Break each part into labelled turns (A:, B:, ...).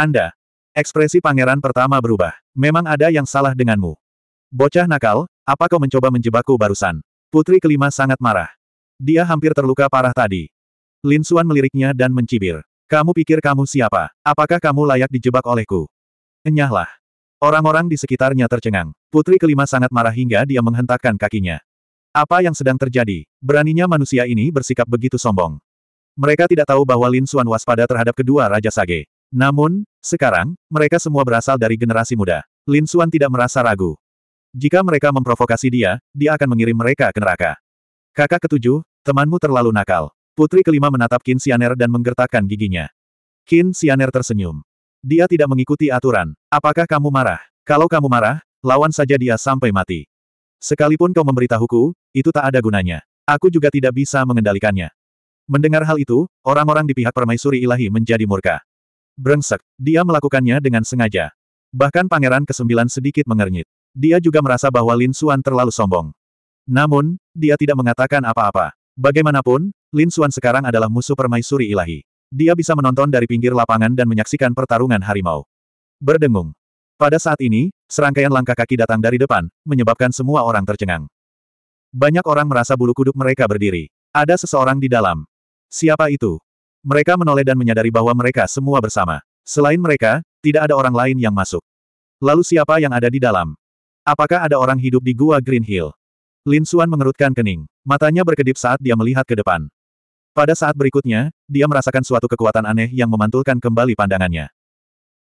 A: Anda. Ekspresi pangeran pertama berubah. Memang ada yang salah denganmu. Bocah nakal, apa kau mencoba menjebakku barusan? Putri kelima sangat marah. Dia hampir terluka parah tadi. Lin Xuan meliriknya dan mencibir. Kamu pikir kamu siapa? Apakah kamu layak dijebak olehku? Enyahlah. Orang-orang di sekitarnya tercengang. Putri kelima sangat marah hingga dia menghentakkan kakinya. Apa yang sedang terjadi? Beraninya manusia ini bersikap begitu sombong. Mereka tidak tahu bahwa Lin Xuan waspada terhadap kedua Raja Sage. Namun, sekarang, mereka semua berasal dari generasi muda. Lin Suan tidak merasa ragu. Jika mereka memprovokasi dia, dia akan mengirim mereka ke neraka. Kakak ketujuh, temanmu terlalu nakal. Putri kelima menatap Qin Xianer dan menggertakkan giginya. Qin Xianer tersenyum. Dia tidak mengikuti aturan. Apakah kamu marah? Kalau kamu marah, lawan saja dia sampai mati. Sekalipun kau memberitahuku, itu tak ada gunanya. Aku juga tidak bisa mengendalikannya. Mendengar hal itu, orang-orang di pihak permaisuri ilahi menjadi murka. Brengsek, dia melakukannya dengan sengaja. Bahkan Pangeran Kesembilan sedikit mengernyit. Dia juga merasa bahwa Lin Suan terlalu sombong. Namun, dia tidak mengatakan apa-apa. Bagaimanapun, Lin Suan sekarang adalah musuh permaisuri ilahi. Dia bisa menonton dari pinggir lapangan dan menyaksikan pertarungan harimau. Berdengung. Pada saat ini, serangkaian langkah kaki datang dari depan, menyebabkan semua orang tercengang. Banyak orang merasa bulu kuduk mereka berdiri. Ada seseorang di dalam. Siapa itu? Mereka menoleh dan menyadari bahwa mereka semua bersama. Selain mereka, tidak ada orang lain yang masuk. Lalu siapa yang ada di dalam? Apakah ada orang hidup di gua Green Hill? Lin Xuan mengerutkan kening. Matanya berkedip saat dia melihat ke depan. Pada saat berikutnya, dia merasakan suatu kekuatan aneh yang memantulkan kembali pandangannya.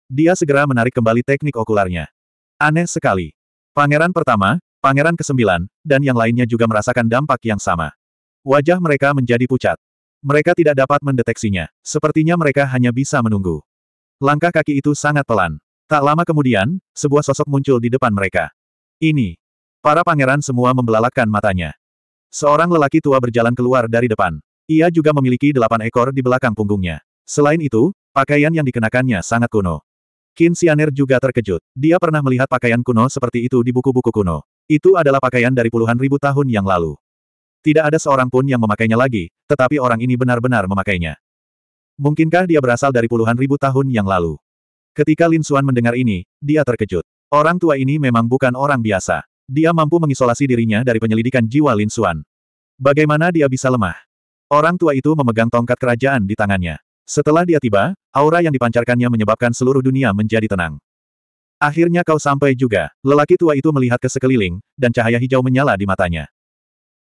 A: Dia segera menarik kembali teknik okularnya. Aneh sekali. Pangeran pertama, pangeran kesembilan, dan yang lainnya juga merasakan dampak yang sama. Wajah mereka menjadi pucat. Mereka tidak dapat mendeteksinya. Sepertinya mereka hanya bisa menunggu. Langkah kaki itu sangat pelan. Tak lama kemudian, sebuah sosok muncul di depan mereka. Ini. Para pangeran semua membelalakkan matanya. Seorang lelaki tua berjalan keluar dari depan. Ia juga memiliki delapan ekor di belakang punggungnya. Selain itu, pakaian yang dikenakannya sangat kuno. Qin Xianer juga terkejut. Dia pernah melihat pakaian kuno seperti itu di buku-buku kuno. Itu adalah pakaian dari puluhan ribu tahun yang lalu. Tidak ada seorang pun yang memakainya lagi, tetapi orang ini benar-benar memakainya. Mungkinkah dia berasal dari puluhan ribu tahun yang lalu? Ketika Lin Xuan mendengar ini, dia terkejut. Orang tua ini memang bukan orang biasa. Dia mampu mengisolasi dirinya dari penyelidikan jiwa Lin Xuan. Bagaimana dia bisa lemah? Orang tua itu memegang tongkat kerajaan di tangannya. Setelah dia tiba, aura yang dipancarkannya menyebabkan seluruh dunia menjadi tenang. Akhirnya kau sampai juga, lelaki tua itu melihat ke sekeliling, dan cahaya hijau menyala di matanya.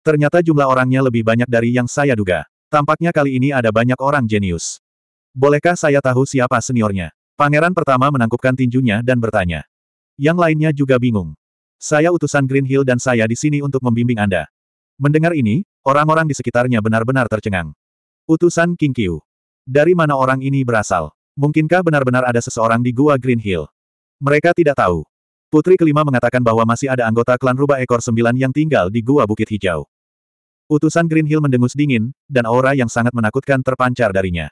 A: Ternyata jumlah orangnya lebih banyak dari yang saya duga. Tampaknya kali ini ada banyak orang jenius. Bolehkah saya tahu siapa seniornya? Pangeran pertama menangkupkan tinjunya dan bertanya. Yang lainnya juga bingung. Saya utusan Green Hill dan saya di sini untuk membimbing Anda. Mendengar ini, orang-orang di sekitarnya benar-benar tercengang. Utusan King Qiu. Dari mana orang ini berasal? Mungkinkah benar-benar ada seseorang di gua Green Hill? Mereka tidak tahu. Putri kelima mengatakan bahwa masih ada anggota klan rubah ekor sembilan yang tinggal di gua Bukit Hijau. Utusan Green Hill mendengus dingin, dan aura yang sangat menakutkan terpancar darinya.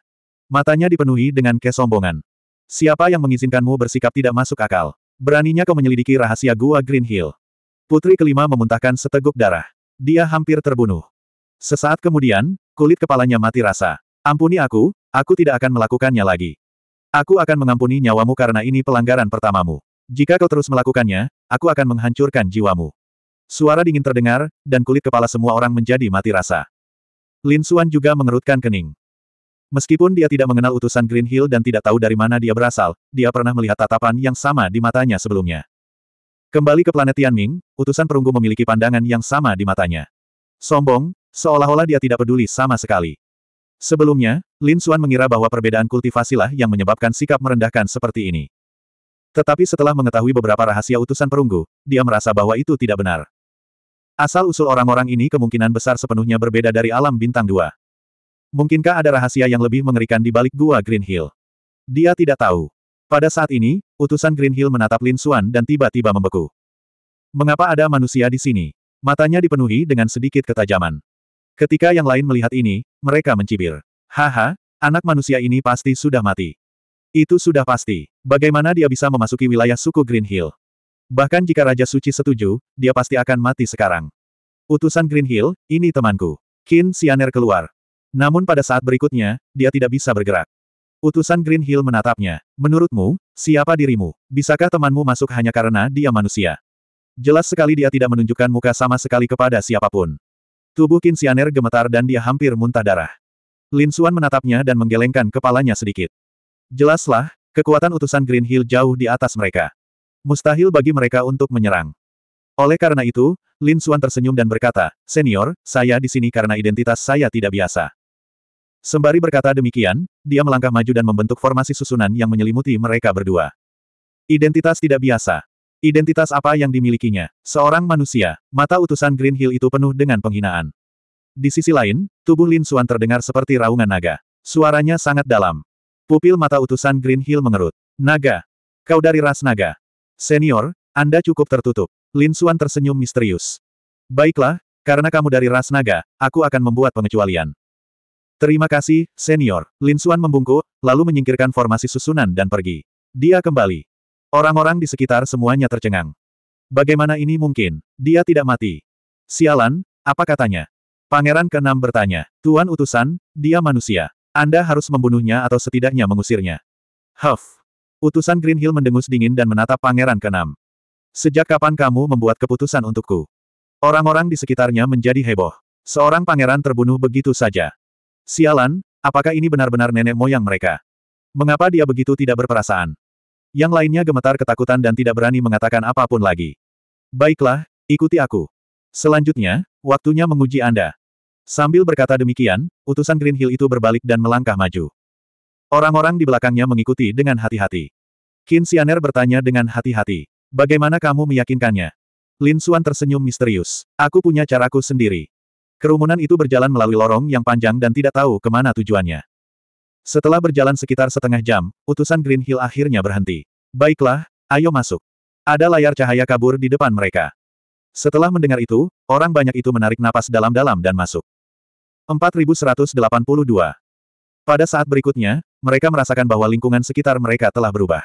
A: Matanya dipenuhi dengan kesombongan. Siapa yang mengizinkanmu bersikap tidak masuk akal? Beraninya kau menyelidiki rahasia gua Green Hill. Putri kelima memuntahkan seteguk darah. Dia hampir terbunuh. Sesaat kemudian, kulit kepalanya mati rasa. Ampuni aku, aku tidak akan melakukannya lagi. Aku akan mengampuni nyawamu karena ini pelanggaran pertamamu. Jika kau terus melakukannya, aku akan menghancurkan jiwamu. Suara dingin terdengar, dan kulit kepala semua orang menjadi mati rasa. Lin Xuan juga mengerutkan kening. Meskipun dia tidak mengenal utusan Green Hill dan tidak tahu dari mana dia berasal, dia pernah melihat tatapan yang sama di matanya sebelumnya. Kembali ke planet Tianming, utusan perunggu memiliki pandangan yang sama di matanya. Sombong, seolah-olah dia tidak peduli sama sekali. Sebelumnya, Lin Xuan mengira bahwa perbedaan kultivasilah yang menyebabkan sikap merendahkan seperti ini. Tetapi setelah mengetahui beberapa rahasia utusan perunggu, dia merasa bahwa itu tidak benar. Asal-usul orang-orang ini kemungkinan besar sepenuhnya berbeda dari alam bintang dua. Mungkinkah ada rahasia yang lebih mengerikan di balik gua Green Hill? Dia tidak tahu. Pada saat ini, utusan Green Hill menatap Lin Xuan dan tiba-tiba membeku. Mengapa ada manusia di sini? Matanya dipenuhi dengan sedikit ketajaman. Ketika yang lain melihat ini, mereka mencibir. Haha, anak manusia ini pasti sudah mati. Itu sudah pasti. Bagaimana dia bisa memasuki wilayah suku Green Hill? Bahkan jika Raja Suci setuju, dia pasti akan mati sekarang. Utusan Green Hill, ini temanku. Qin Sianer keluar. Namun pada saat berikutnya, dia tidak bisa bergerak. Utusan Green Hill menatapnya. Menurutmu, siapa dirimu? Bisakah temanmu masuk hanya karena dia manusia? Jelas sekali dia tidak menunjukkan muka sama sekali kepada siapapun. Tubuh Qin Sianer gemetar dan dia hampir muntah darah. Lin Xuan menatapnya dan menggelengkan kepalanya sedikit. Jelaslah, kekuatan utusan Green Hill jauh di atas mereka. Mustahil bagi mereka untuk menyerang. Oleh karena itu, Lin Xuan tersenyum dan berkata, Senior, saya di sini karena identitas saya tidak biasa. Sembari berkata demikian, dia melangkah maju dan membentuk formasi susunan yang menyelimuti mereka berdua. Identitas tidak biasa. Identitas apa yang dimilikinya? Seorang manusia, mata utusan Green Hill itu penuh dengan penghinaan. Di sisi lain, tubuh Lin Xuan terdengar seperti raungan naga. Suaranya sangat dalam. Pupil mata utusan Green Hill mengerut. Naga. Kau dari ras naga. Senior, Anda cukup tertutup. Lin Xuan tersenyum misterius. Baiklah, karena kamu dari ras naga, aku akan membuat pengecualian. Terima kasih, senior. Lin Xuan membungkuk, lalu menyingkirkan formasi susunan dan pergi. Dia kembali. Orang-orang di sekitar semuanya tercengang. Bagaimana ini mungkin? Dia tidak mati. Sialan, apa katanya? Pangeran keenam bertanya. Tuan utusan, dia manusia. Anda harus membunuhnya atau setidaknya mengusirnya. Huff. Utusan Green Hill mendengus dingin dan menatap pangeran Kenam. Sejak kapan kamu membuat keputusan untukku? Orang-orang di sekitarnya menjadi heboh. Seorang pangeran terbunuh begitu saja. Sialan, apakah ini benar-benar nenek moyang mereka? Mengapa dia begitu tidak berperasaan? Yang lainnya gemetar ketakutan dan tidak berani mengatakan apapun lagi. Baiklah, ikuti aku. Selanjutnya, waktunya menguji Anda. Sambil berkata demikian, utusan Green Hill itu berbalik dan melangkah maju. Orang-orang di belakangnya mengikuti dengan hati-hati. Qin Xianer bertanya dengan hati-hati. Bagaimana kamu meyakinkannya? Lin Xuan tersenyum misterius. Aku punya caraku sendiri. Kerumunan itu berjalan melalui lorong yang panjang dan tidak tahu kemana tujuannya. Setelah berjalan sekitar setengah jam, utusan Green Hill akhirnya berhenti. Baiklah, ayo masuk. Ada layar cahaya kabur di depan mereka. Setelah mendengar itu, orang banyak itu menarik napas dalam-dalam dan masuk. 4182 Pada saat berikutnya, mereka merasakan bahwa lingkungan sekitar mereka telah berubah.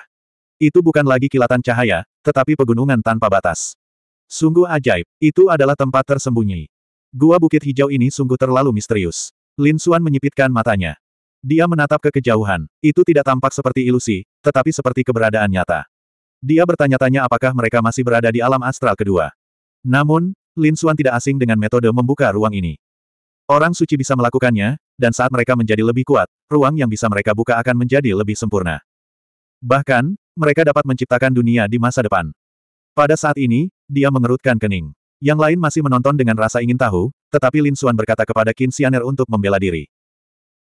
A: Itu bukan lagi kilatan cahaya, tetapi pegunungan tanpa batas. Sungguh ajaib, itu adalah tempat tersembunyi. Gua bukit hijau ini sungguh terlalu misterius. Lin Suan menyipitkan matanya. Dia menatap ke kejauhan. Itu tidak tampak seperti ilusi, tetapi seperti keberadaan nyata. Dia bertanya-tanya apakah mereka masih berada di alam astral kedua. Namun, Lin Suan tidak asing dengan metode membuka ruang ini. Orang suci bisa melakukannya, dan saat mereka menjadi lebih kuat, ruang yang bisa mereka buka akan menjadi lebih sempurna. Bahkan, mereka dapat menciptakan dunia di masa depan. Pada saat ini, dia mengerutkan kening. Yang lain masih menonton dengan rasa ingin tahu, tetapi Lin Xuan berkata kepada Qin Xianer untuk membela diri.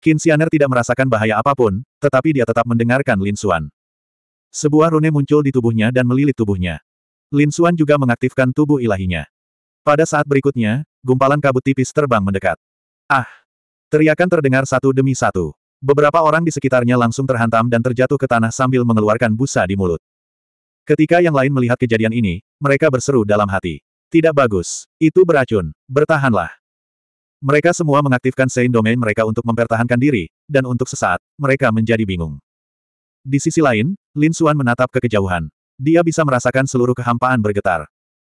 A: Qin Xianer tidak merasakan bahaya apapun, tetapi dia tetap mendengarkan Lin Xuan. Sebuah rune muncul di tubuhnya dan melilit tubuhnya. Lin Xuan juga mengaktifkan tubuh ilahinya. Pada saat berikutnya, gumpalan kabut tipis terbang mendekat. Ah! Teriakan terdengar satu demi satu. Beberapa orang di sekitarnya langsung terhantam dan terjatuh ke tanah sambil mengeluarkan busa di mulut. Ketika yang lain melihat kejadian ini, mereka berseru dalam hati. Tidak bagus. Itu beracun. Bertahanlah. Mereka semua mengaktifkan Sein Domain mereka untuk mempertahankan diri, dan untuk sesaat, mereka menjadi bingung. Di sisi lain, Lin Xuan menatap ke kejauhan. Dia bisa merasakan seluruh kehampaan bergetar.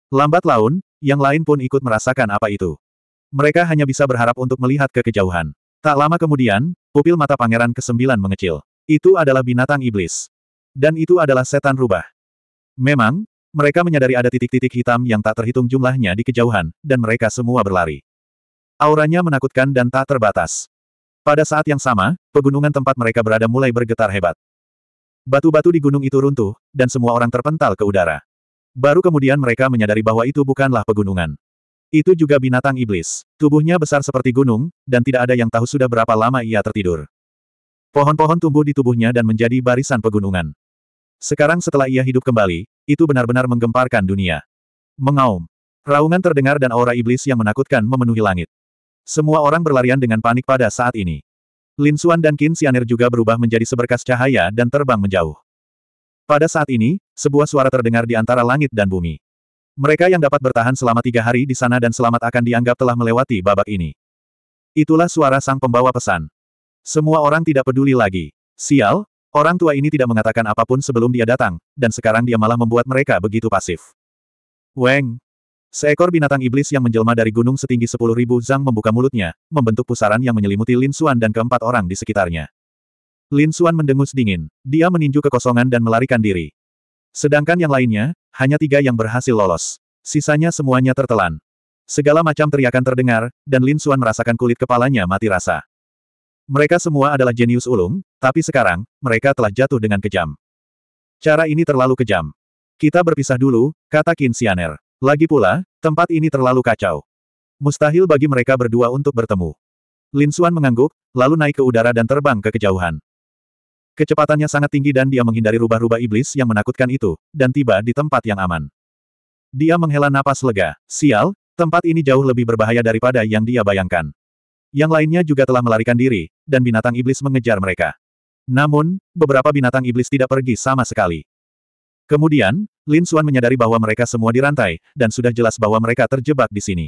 A: Lambat laun, yang lain pun ikut merasakan apa itu. Mereka hanya bisa berharap untuk melihat ke kejauhan. Tak lama kemudian, pupil mata pangeran kesembilan mengecil. Itu adalah binatang iblis. Dan itu adalah setan rubah. Memang, mereka menyadari ada titik-titik hitam yang tak terhitung jumlahnya di kejauhan, dan mereka semua berlari. Auranya menakutkan dan tak terbatas. Pada saat yang sama, pegunungan tempat mereka berada mulai bergetar hebat. Batu-batu di gunung itu runtuh, dan semua orang terpental ke udara. Baru kemudian mereka menyadari bahwa itu bukanlah pegunungan. Itu juga binatang iblis. Tubuhnya besar seperti gunung, dan tidak ada yang tahu sudah berapa lama ia tertidur. Pohon-pohon tumbuh di tubuhnya dan menjadi barisan pegunungan. Sekarang setelah ia hidup kembali, itu benar-benar menggemparkan dunia. Mengaum. Raungan terdengar dan aura iblis yang menakutkan memenuhi langit. Semua orang berlarian dengan panik pada saat ini. Lin Xuan dan Qin Xian'er juga berubah menjadi seberkas cahaya dan terbang menjauh. Pada saat ini, sebuah suara terdengar di antara langit dan bumi. Mereka yang dapat bertahan selama tiga hari di sana dan selamat akan dianggap telah melewati babak ini. Itulah suara sang pembawa pesan. Semua orang tidak peduli lagi. Sial, orang tua ini tidak mengatakan apapun sebelum dia datang, dan sekarang dia malah membuat mereka begitu pasif. Weng, Seekor binatang iblis yang menjelma dari gunung setinggi sepuluh ribu zang membuka mulutnya, membentuk pusaran yang menyelimuti Lin Xuan dan keempat orang di sekitarnya. Lin Xuan mendengus dingin. Dia meninju kekosongan dan melarikan diri. Sedangkan yang lainnya, hanya tiga yang berhasil lolos. Sisanya semuanya tertelan. Segala macam teriakan terdengar, dan Lin Suan merasakan kulit kepalanya mati rasa. Mereka semua adalah jenius ulung, tapi sekarang, mereka telah jatuh dengan kejam. Cara ini terlalu kejam. Kita berpisah dulu, kata Qin Xianer. Lagi pula, tempat ini terlalu kacau. Mustahil bagi mereka berdua untuk bertemu. Lin Suan mengangguk, lalu naik ke udara dan terbang ke kejauhan. Kecepatannya sangat tinggi dan dia menghindari rubah-rubah iblis yang menakutkan itu, dan tiba di tempat yang aman. Dia menghela napas lega. Sial, tempat ini jauh lebih berbahaya daripada yang dia bayangkan. Yang lainnya juga telah melarikan diri, dan binatang iblis mengejar mereka. Namun, beberapa binatang iblis tidak pergi sama sekali. Kemudian, Lin Xuan menyadari bahwa mereka semua dirantai, dan sudah jelas bahwa mereka terjebak di sini.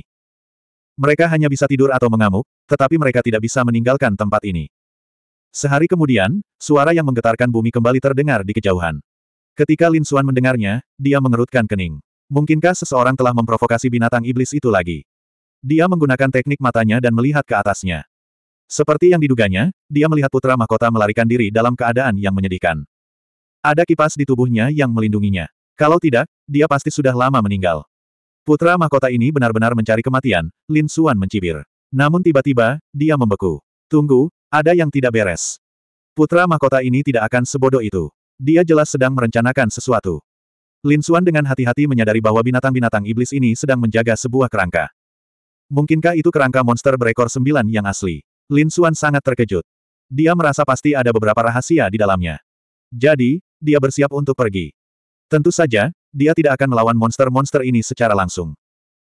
A: Mereka hanya bisa tidur atau mengamuk, tetapi mereka tidak bisa meninggalkan tempat ini. Sehari kemudian, suara yang menggetarkan bumi kembali terdengar di kejauhan. Ketika Lin Xuan mendengarnya, dia mengerutkan kening. Mungkinkah seseorang telah memprovokasi binatang iblis itu lagi? Dia menggunakan teknik matanya dan melihat ke atasnya. Seperti yang diduganya, dia melihat putra mahkota melarikan diri dalam keadaan yang menyedihkan. Ada kipas di tubuhnya yang melindunginya. Kalau tidak, dia pasti sudah lama meninggal. Putra mahkota ini benar-benar mencari kematian, Lin Xuan mencibir. Namun tiba-tiba, dia membeku. Tunggu, ada yang tidak beres. Putra mahkota ini tidak akan sebodoh itu. Dia jelas sedang merencanakan sesuatu. Lin Xuan dengan hati-hati menyadari bahwa binatang-binatang iblis ini sedang menjaga sebuah kerangka. Mungkinkah itu kerangka monster berekor sembilan yang asli? Lin Xuan sangat terkejut. Dia merasa pasti ada beberapa rahasia di dalamnya. Jadi, dia bersiap untuk pergi. Tentu saja, dia tidak akan melawan monster-monster ini secara langsung.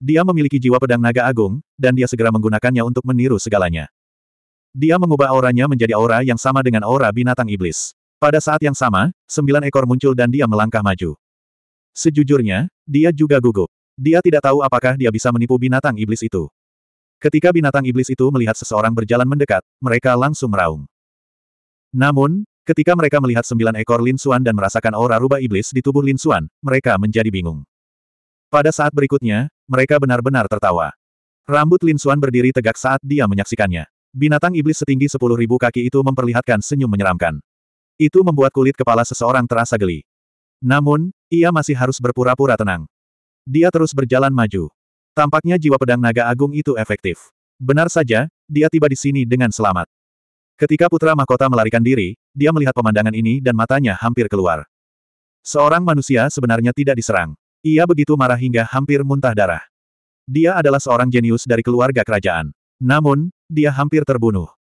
A: Dia memiliki jiwa pedang naga agung, dan dia segera menggunakannya untuk meniru segalanya. Dia mengubah auranya menjadi aura yang sama dengan aura binatang iblis. Pada saat yang sama, sembilan ekor muncul dan dia melangkah maju. Sejujurnya, dia juga gugup. Dia tidak tahu apakah dia bisa menipu binatang iblis itu. Ketika binatang iblis itu melihat seseorang berjalan mendekat, mereka langsung meraung. Namun, ketika mereka melihat sembilan ekor Lin Xuan dan merasakan aura rubah iblis di tubuh Lin Xuan, mereka menjadi bingung. Pada saat berikutnya, mereka benar-benar tertawa. Rambut Lin Xuan berdiri tegak saat dia menyaksikannya. Binatang iblis setinggi sepuluh ribu kaki itu memperlihatkan senyum menyeramkan. Itu membuat kulit kepala seseorang terasa geli. Namun, ia masih harus berpura-pura tenang. Dia terus berjalan maju. Tampaknya jiwa pedang naga agung itu efektif. Benar saja, dia tiba di sini dengan selamat. Ketika putra mahkota melarikan diri, dia melihat pemandangan ini dan matanya hampir keluar. Seorang manusia sebenarnya tidak diserang. Ia begitu marah hingga hampir muntah darah. Dia adalah seorang jenius dari keluarga kerajaan. Namun, dia hampir terbunuh.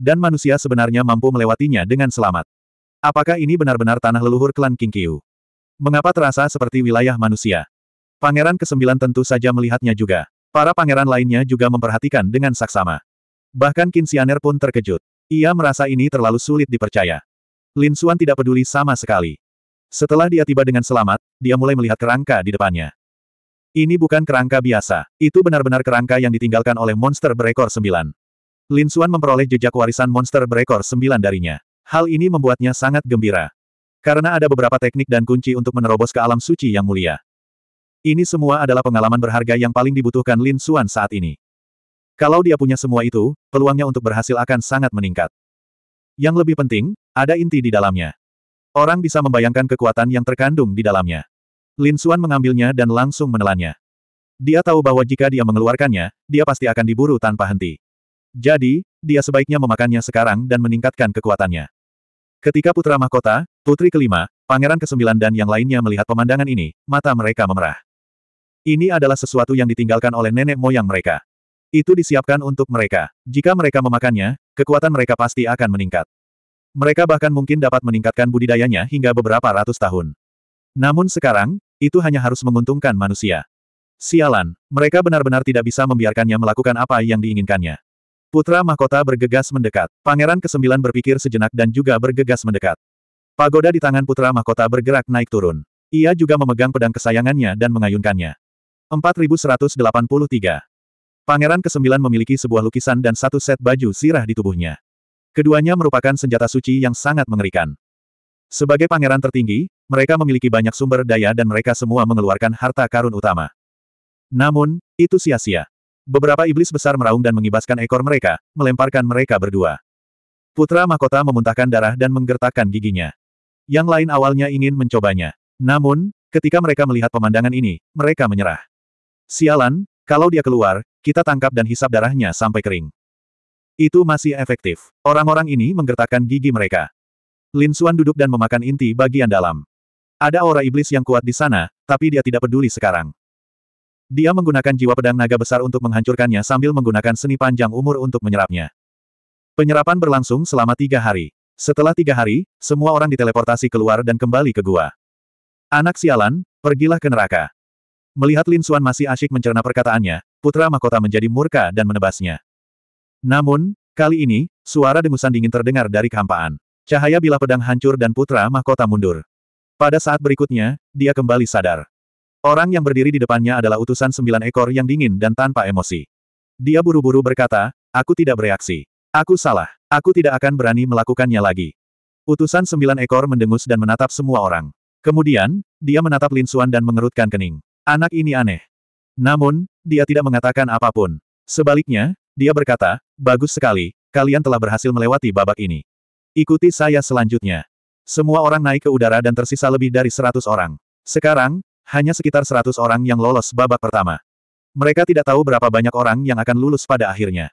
A: Dan manusia sebenarnya mampu melewatinya dengan selamat. Apakah ini benar-benar tanah leluhur klan King Kiu? Mengapa terasa seperti wilayah manusia? Pangeran kesembilan tentu saja melihatnya juga. Para pangeran lainnya juga memperhatikan dengan saksama. Bahkan Kinsianer pun terkejut. Ia merasa ini terlalu sulit dipercaya. Lin Suan tidak peduli sama sekali. Setelah dia tiba dengan selamat, dia mulai melihat kerangka di depannya. Ini bukan kerangka biasa, itu benar-benar kerangka yang ditinggalkan oleh monster berekor sembilan. Lin Xuan memperoleh jejak warisan monster berekor sembilan darinya. Hal ini membuatnya sangat gembira. Karena ada beberapa teknik dan kunci untuk menerobos ke alam suci yang mulia. Ini semua adalah pengalaman berharga yang paling dibutuhkan Lin Xuan saat ini. Kalau dia punya semua itu, peluangnya untuk berhasil akan sangat meningkat. Yang lebih penting, ada inti di dalamnya. Orang bisa membayangkan kekuatan yang terkandung di dalamnya. Lin Suan mengambilnya dan langsung menelannya. Dia tahu bahwa jika dia mengeluarkannya, dia pasti akan diburu tanpa henti. Jadi, dia sebaiknya memakannya sekarang dan meningkatkan kekuatannya. Ketika putra mahkota, putri kelima, pangeran kesembilan dan yang lainnya melihat pemandangan ini, mata mereka memerah. Ini adalah sesuatu yang ditinggalkan oleh nenek moyang mereka. Itu disiapkan untuk mereka. Jika mereka memakannya, kekuatan mereka pasti akan meningkat. Mereka bahkan mungkin dapat meningkatkan budidayanya hingga beberapa ratus tahun. Namun sekarang, itu hanya harus menguntungkan manusia. Sialan, mereka benar-benar tidak bisa membiarkannya melakukan apa yang diinginkannya. Putra mahkota bergegas mendekat. Pangeran kesembilan berpikir sejenak dan juga bergegas mendekat. Pagoda di tangan putra mahkota bergerak naik turun. Ia juga memegang pedang kesayangannya dan mengayunkannya. 4183. Pangeran kesembilan memiliki sebuah lukisan dan satu set baju sirah di tubuhnya. Keduanya merupakan senjata suci yang sangat mengerikan. Sebagai pangeran tertinggi, mereka memiliki banyak sumber daya dan mereka semua mengeluarkan harta karun utama. Namun, itu sia-sia. Beberapa iblis besar meraung dan mengibaskan ekor mereka, melemparkan mereka berdua. Putra mahkota memuntahkan darah dan menggertakkan giginya. Yang lain awalnya ingin mencobanya. Namun, ketika mereka melihat pemandangan ini, mereka menyerah. Sialan, kalau dia keluar, kita tangkap dan hisap darahnya sampai kering. Itu masih efektif. Orang-orang ini menggertakkan gigi mereka. Lin Suan duduk dan memakan inti bagian dalam. Ada aura iblis yang kuat di sana, tapi dia tidak peduli sekarang. Dia menggunakan jiwa pedang naga besar untuk menghancurkannya sambil menggunakan seni panjang umur untuk menyerapnya. Penyerapan berlangsung selama tiga hari. Setelah tiga hari, semua orang diteleportasi keluar dan kembali ke gua. Anak sialan, pergilah ke neraka. Melihat Lin Suan masih asyik mencerna perkataannya, putra mahkota menjadi murka dan menebasnya. Namun, kali ini, suara dengusan dingin terdengar dari kehampaan. Cahaya bilah pedang hancur dan putra mahkota mundur. Pada saat berikutnya, dia kembali sadar. Orang yang berdiri di depannya adalah utusan sembilan ekor yang dingin dan tanpa emosi. Dia buru-buru berkata, aku tidak bereaksi. Aku salah. Aku tidak akan berani melakukannya lagi. Utusan sembilan ekor mendengus dan menatap semua orang. Kemudian, dia menatap Lin Suan dan mengerutkan kening. Anak ini aneh. Namun, dia tidak mengatakan apapun. Sebaliknya, dia berkata, bagus sekali, kalian telah berhasil melewati babak ini. Ikuti saya selanjutnya. Semua orang naik ke udara dan tersisa lebih dari seratus orang. Sekarang, hanya sekitar seratus orang yang lolos babak pertama. Mereka tidak tahu berapa banyak orang yang akan lulus pada akhirnya.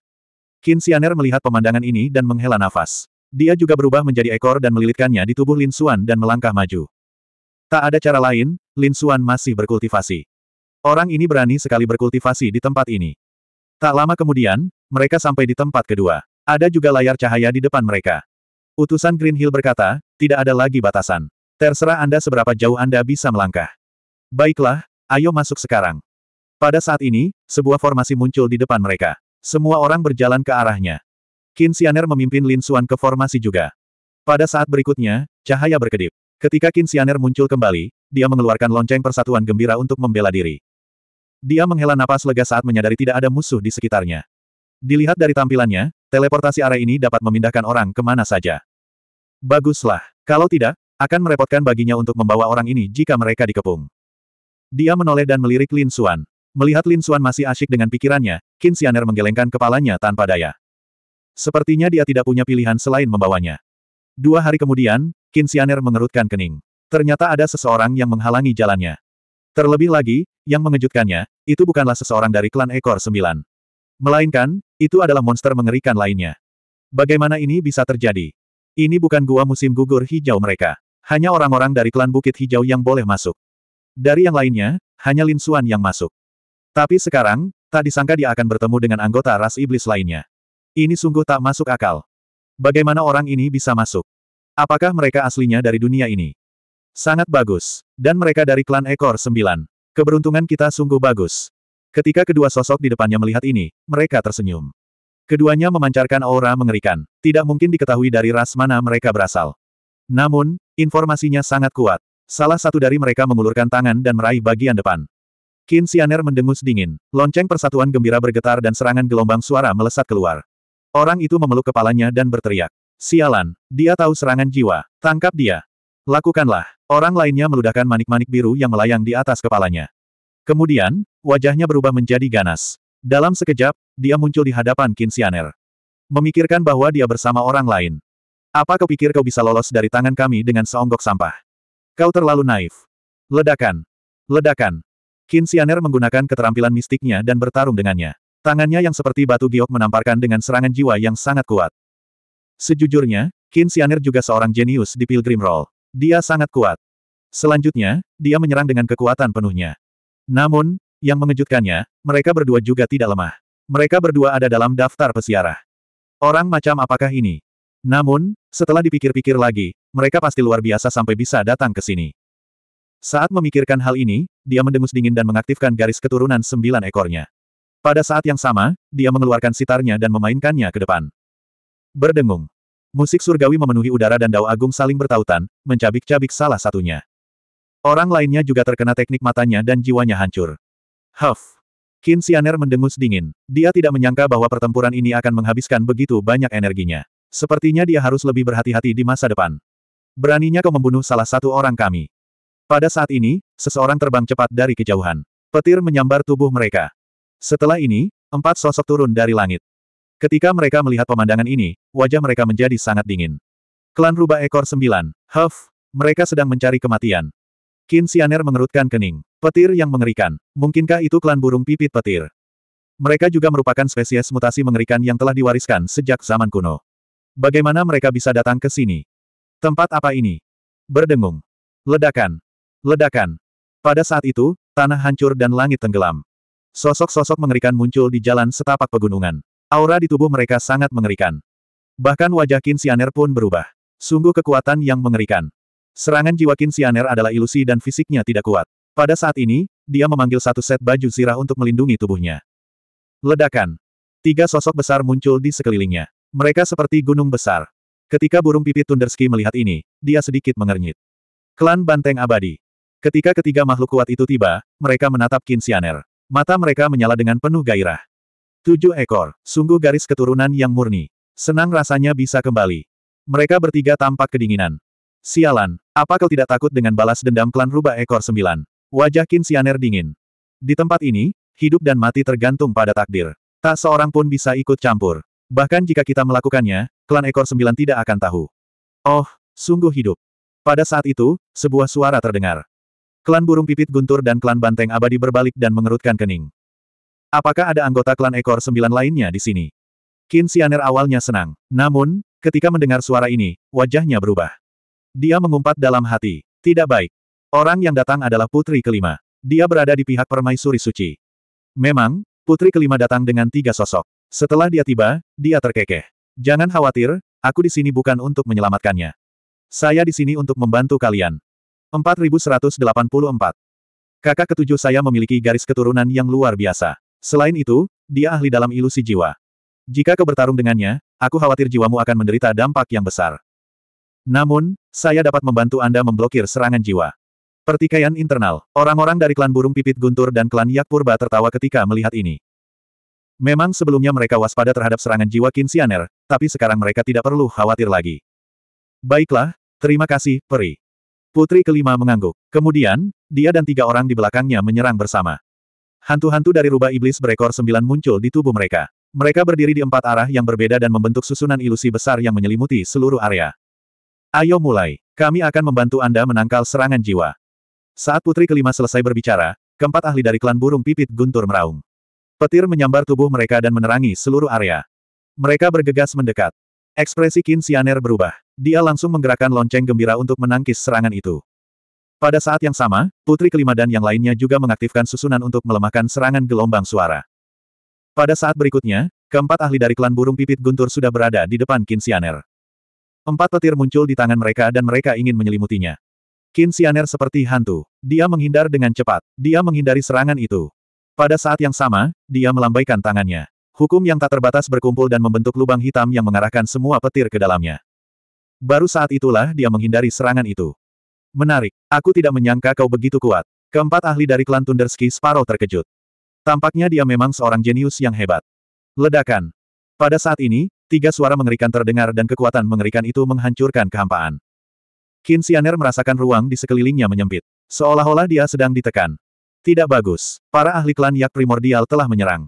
A: Qin Xianer melihat pemandangan ini dan menghela nafas. Dia juga berubah menjadi ekor dan melilitkannya di tubuh Lin Xuan dan melangkah maju. Tak ada cara lain, Lin Xuan masih berkultivasi. Orang ini berani sekali berkultivasi di tempat ini. Tak lama kemudian, mereka sampai di tempat kedua. Ada juga layar cahaya di depan mereka. Utusan Green Hill berkata, tidak ada lagi batasan. Terserah Anda seberapa jauh Anda bisa melangkah. Baiklah, ayo masuk sekarang. Pada saat ini, sebuah formasi muncul di depan mereka. Semua orang berjalan ke arahnya. Qin Xianer memimpin Lin Xuan ke formasi juga. Pada saat berikutnya, cahaya berkedip. Ketika Qin Xianer muncul kembali, dia mengeluarkan lonceng persatuan gembira untuk membela diri. Dia menghela napas lega saat menyadari tidak ada musuh di sekitarnya. Dilihat dari tampilannya, teleportasi area ini dapat memindahkan orang kemana saja. Baguslah. Kalau tidak, akan merepotkan baginya untuk membawa orang ini jika mereka dikepung. Dia menoleh dan melirik Lin Suan. Melihat Lin Suan masih asyik dengan pikirannya, Qin Xianer menggelengkan kepalanya tanpa daya. Sepertinya dia tidak punya pilihan selain membawanya. Dua hari kemudian, Qin Xianer mengerutkan kening. Ternyata ada seseorang yang menghalangi jalannya. Terlebih lagi, yang mengejutkannya, itu bukanlah seseorang dari klan Ekor Sembilan. Melainkan, itu adalah monster mengerikan lainnya. Bagaimana ini bisa terjadi? Ini bukan gua musim gugur hijau mereka. Hanya orang-orang dari klan Bukit Hijau yang boleh masuk. Dari yang lainnya, hanya Lin Suan yang masuk. Tapi sekarang, tak disangka dia akan bertemu dengan anggota ras iblis lainnya. Ini sungguh tak masuk akal. Bagaimana orang ini bisa masuk? Apakah mereka aslinya dari dunia ini? Sangat bagus. Dan mereka dari klan ekor sembilan. Keberuntungan kita sungguh bagus. Ketika kedua sosok di depannya melihat ini, mereka tersenyum. Keduanya memancarkan aura mengerikan. Tidak mungkin diketahui dari ras mana mereka berasal. Namun, informasinya sangat kuat. Salah satu dari mereka mengulurkan tangan dan meraih bagian depan. Qin Xianer mendengus dingin. Lonceng persatuan gembira bergetar dan serangan gelombang suara melesat keluar. Orang itu memeluk kepalanya dan berteriak. Sialan, dia tahu serangan jiwa. Tangkap dia. Lakukanlah. Orang lainnya meludahkan manik-manik biru yang melayang di atas kepalanya. Kemudian, wajahnya berubah menjadi ganas. Dalam sekejap, dia muncul di hadapan Kinsianer. Memikirkan bahwa dia bersama orang lain. Apa kau pikir kau bisa lolos dari tangan kami dengan seonggok sampah? Kau terlalu naif. Ledakan. Ledakan. Kinsianer menggunakan keterampilan mistiknya dan bertarung dengannya. Tangannya yang seperti batu giok menamparkan dengan serangan jiwa yang sangat kuat. Sejujurnya, Kinsianer juga seorang jenius di Pilgrim Roll. Dia sangat kuat. Selanjutnya, dia menyerang dengan kekuatan penuhnya. Namun, yang mengejutkannya, mereka berdua juga tidak lemah. Mereka berdua ada dalam daftar pesiarah. Orang macam apakah ini? Namun, setelah dipikir-pikir lagi, mereka pasti luar biasa sampai bisa datang ke sini. Saat memikirkan hal ini, dia mendengus dingin dan mengaktifkan garis keturunan sembilan ekornya. Pada saat yang sama, dia mengeluarkan sitarnya dan memainkannya ke depan. Berdengung. Musik surgawi memenuhi udara dan dao agung saling bertautan, mencabik-cabik salah satunya. Orang lainnya juga terkena teknik matanya dan jiwanya hancur. Huff! Qin Xianer mendengus dingin. Dia tidak menyangka bahwa pertempuran ini akan menghabiskan begitu banyak energinya. Sepertinya dia harus lebih berhati-hati di masa depan. Beraninya kau membunuh salah satu orang kami. Pada saat ini, seseorang terbang cepat dari kejauhan. Petir menyambar tubuh mereka. Setelah ini, empat sosok turun dari langit. Ketika mereka melihat pemandangan ini, wajah mereka menjadi sangat dingin. Klan rubah ekor sembilan, huff, mereka sedang mencari kematian. Qin Xianer mengerutkan kening. Petir yang mengerikan. Mungkinkah itu klan burung pipit petir? Mereka juga merupakan spesies mutasi mengerikan yang telah diwariskan sejak zaman kuno. Bagaimana mereka bisa datang ke sini? Tempat apa ini? Berdengung. Ledakan. Ledakan. Pada saat itu, tanah hancur dan langit tenggelam. Sosok-sosok mengerikan muncul di jalan setapak pegunungan. Aura di tubuh mereka sangat mengerikan. Bahkan wajah Qin Xianer pun berubah. Sungguh kekuatan yang mengerikan. Serangan jiwa Kinsianer adalah ilusi dan fisiknya tidak kuat. Pada saat ini, dia memanggil satu set baju zirah untuk melindungi tubuhnya. Ledakan. Tiga sosok besar muncul di sekelilingnya. Mereka seperti gunung besar. Ketika burung pipit Tunderski melihat ini, dia sedikit mengernyit. Klan Banteng Abadi. Ketika ketiga makhluk kuat itu tiba, mereka menatap Kinsianer. Mata mereka menyala dengan penuh gairah. Tujuh ekor, sungguh garis keturunan yang murni. Senang rasanya bisa kembali. Mereka bertiga tampak kedinginan. Sialan, apa kau tidak takut dengan balas dendam klan rubah ekor sembilan? Wajah Qin Xianer dingin. Di tempat ini, hidup dan mati tergantung pada takdir. Tak seorang pun bisa ikut campur. Bahkan jika kita melakukannya, klan ekor sembilan tidak akan tahu. Oh, sungguh hidup. Pada saat itu, sebuah suara terdengar. Klan burung pipit guntur dan klan banteng abadi berbalik dan mengerutkan kening. Apakah ada anggota klan ekor sembilan lainnya di sini? Qin Xianer awalnya senang. Namun, ketika mendengar suara ini, wajahnya berubah. Dia mengumpat dalam hati. Tidak baik. Orang yang datang adalah putri kelima. Dia berada di pihak permaisuri suci. Memang, putri kelima datang dengan tiga sosok. Setelah dia tiba, dia terkekeh. Jangan khawatir, aku di sini bukan untuk menyelamatkannya. Saya di sini untuk membantu kalian. 4184. Kakak ketujuh saya memiliki garis keturunan yang luar biasa. Selain itu, dia ahli dalam ilusi jiwa. Jika kau bertarung dengannya, aku khawatir jiwamu akan menderita dampak yang besar. Namun, saya dapat membantu Anda memblokir serangan jiwa. Pertikaian internal, orang-orang dari klan burung pipit guntur dan klan yak purba tertawa ketika melihat ini. Memang sebelumnya mereka waspada terhadap serangan jiwa Kinsianer, tapi sekarang mereka tidak perlu khawatir lagi. Baiklah, terima kasih, peri. Putri kelima mengangguk. Kemudian, dia dan tiga orang di belakangnya menyerang bersama. Hantu-hantu dari rubah iblis berekor sembilan muncul di tubuh mereka. Mereka berdiri di empat arah yang berbeda dan membentuk susunan ilusi besar yang menyelimuti seluruh area. Ayo mulai. Kami akan membantu Anda menangkal serangan jiwa. Saat putri kelima selesai berbicara, keempat ahli dari klan burung pipit guntur meraung. Petir menyambar tubuh mereka dan menerangi seluruh area. Mereka bergegas mendekat. Ekspresi Qin Xianer berubah. Dia langsung menggerakkan lonceng gembira untuk menangkis serangan itu. Pada saat yang sama, putri kelima dan yang lainnya juga mengaktifkan susunan untuk melemahkan serangan gelombang suara. Pada saat berikutnya, keempat ahli dari klan burung pipit guntur sudah berada di depan Qin Xianer. Empat petir muncul di tangan mereka dan mereka ingin menyelimutinya. Qin Xianer seperti hantu. Dia menghindar dengan cepat. Dia menghindari serangan itu. Pada saat yang sama, dia melambaikan tangannya. Hukum yang tak terbatas berkumpul dan membentuk lubang hitam yang mengarahkan semua petir ke dalamnya. Baru saat itulah dia menghindari serangan itu. Menarik. Aku tidak menyangka kau begitu kuat. Keempat ahli dari klan Tunderski Sparrow terkejut. Tampaknya dia memang seorang jenius yang hebat. Ledakan. Pada saat ini, Tiga suara mengerikan terdengar dan kekuatan mengerikan itu menghancurkan kehampaan. Qin Xianer merasakan ruang di sekelilingnya menyempit. Seolah-olah dia sedang ditekan. Tidak bagus. Para ahli klan yak primordial telah menyerang.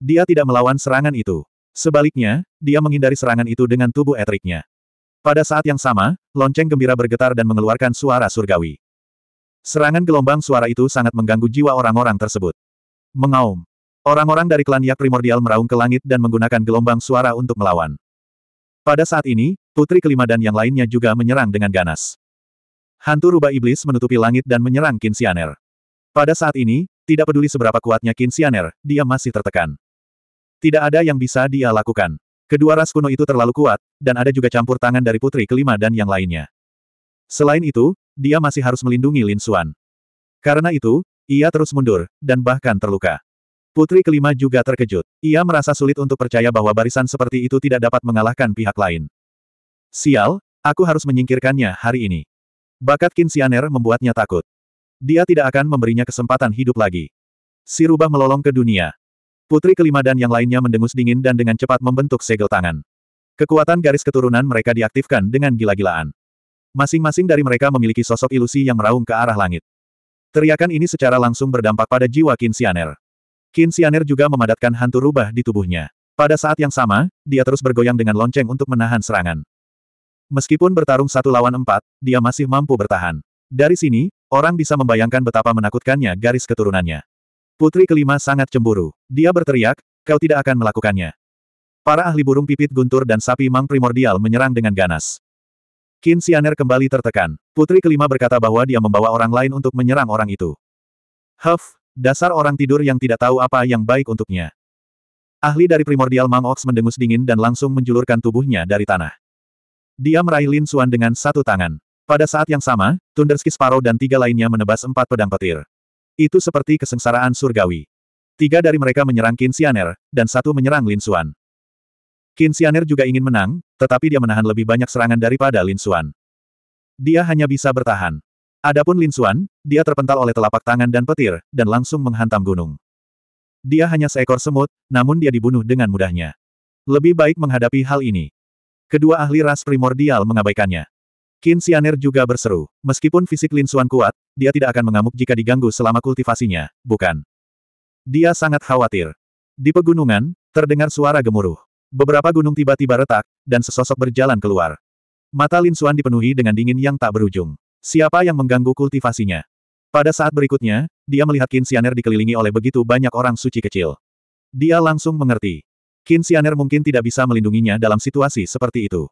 A: Dia tidak melawan serangan itu. Sebaliknya, dia menghindari serangan itu dengan tubuh etriknya. Pada saat yang sama, lonceng gembira bergetar dan mengeluarkan suara surgawi. Serangan gelombang suara itu sangat mengganggu jiwa orang-orang tersebut. Mengaum. Orang-orang dari klan Yak primordial meraung ke langit dan menggunakan gelombang suara untuk melawan. Pada saat ini, putri kelima dan yang lainnya juga menyerang dengan ganas. Hantu rubah iblis menutupi langit dan menyerang Kinsianer. Pada saat ini, tidak peduli seberapa kuatnya Kinsianer, dia masih tertekan. Tidak ada yang bisa dia lakukan. Kedua ras kuno itu terlalu kuat, dan ada juga campur tangan dari putri kelima dan yang lainnya. Selain itu, dia masih harus melindungi Lin Xuan. Karena itu, ia terus mundur, dan bahkan terluka. Putri kelima juga terkejut. Ia merasa sulit untuk percaya bahwa barisan seperti itu tidak dapat mengalahkan pihak lain. Sial, aku harus menyingkirkannya hari ini. Bakat Kinsianer membuatnya takut. Dia tidak akan memberinya kesempatan hidup lagi. Si rubah melolong ke dunia. Putri kelima dan yang lainnya mendengus dingin dan dengan cepat membentuk segel tangan. Kekuatan garis keturunan mereka diaktifkan dengan gila-gilaan. Masing-masing dari mereka memiliki sosok ilusi yang meraung ke arah langit. Teriakan ini secara langsung berdampak pada jiwa Kinsianer. Qin Xianer juga memadatkan hantu rubah di tubuhnya. Pada saat yang sama, dia terus bergoyang dengan lonceng untuk menahan serangan. Meskipun bertarung satu lawan empat, dia masih mampu bertahan. Dari sini, orang bisa membayangkan betapa menakutkannya garis keturunannya. Putri kelima sangat cemburu. Dia berteriak, kau tidak akan melakukannya. Para ahli burung pipit guntur dan sapi mang primordial menyerang dengan ganas. Qin Xianer kembali tertekan. Putri kelima berkata bahwa dia membawa orang lain untuk menyerang orang itu. Huff, Dasar orang tidur yang tidak tahu apa yang baik untuknya. Ahli dari primordial Mang Ox mendengus dingin dan langsung menjulurkan tubuhnya dari tanah. Dia meraih Lin Xuan dengan satu tangan. Pada saat yang sama, Tunderski Sparrow dan tiga lainnya menebas empat pedang petir. Itu seperti kesengsaraan surgawi. Tiga dari mereka menyerang Kinsianer, dan satu menyerang Lin Xuan. Kinsianer juga ingin menang, tetapi dia menahan lebih banyak serangan daripada Lin Xuan. Dia hanya bisa bertahan. Adapun Lin Xuan, dia terpental oleh telapak tangan dan petir, dan langsung menghantam gunung. Dia hanya seekor semut, namun dia dibunuh dengan mudahnya. Lebih baik menghadapi hal ini. Kedua ahli ras primordial mengabaikannya. Qin Xianer juga berseru, meskipun fisik Lin Xuan kuat, dia tidak akan mengamuk jika diganggu selama kultivasinya, bukan? Dia sangat khawatir. Di pegunungan, terdengar suara gemuruh. Beberapa gunung tiba-tiba retak, dan sesosok berjalan keluar. Mata Lin Xuan dipenuhi dengan dingin yang tak berujung. Siapa yang mengganggu kultivasinya? Pada saat berikutnya, dia melihat Kinsianer dikelilingi oleh begitu banyak orang suci kecil. Dia langsung mengerti. Kinsianer mungkin tidak bisa melindunginya dalam situasi seperti itu.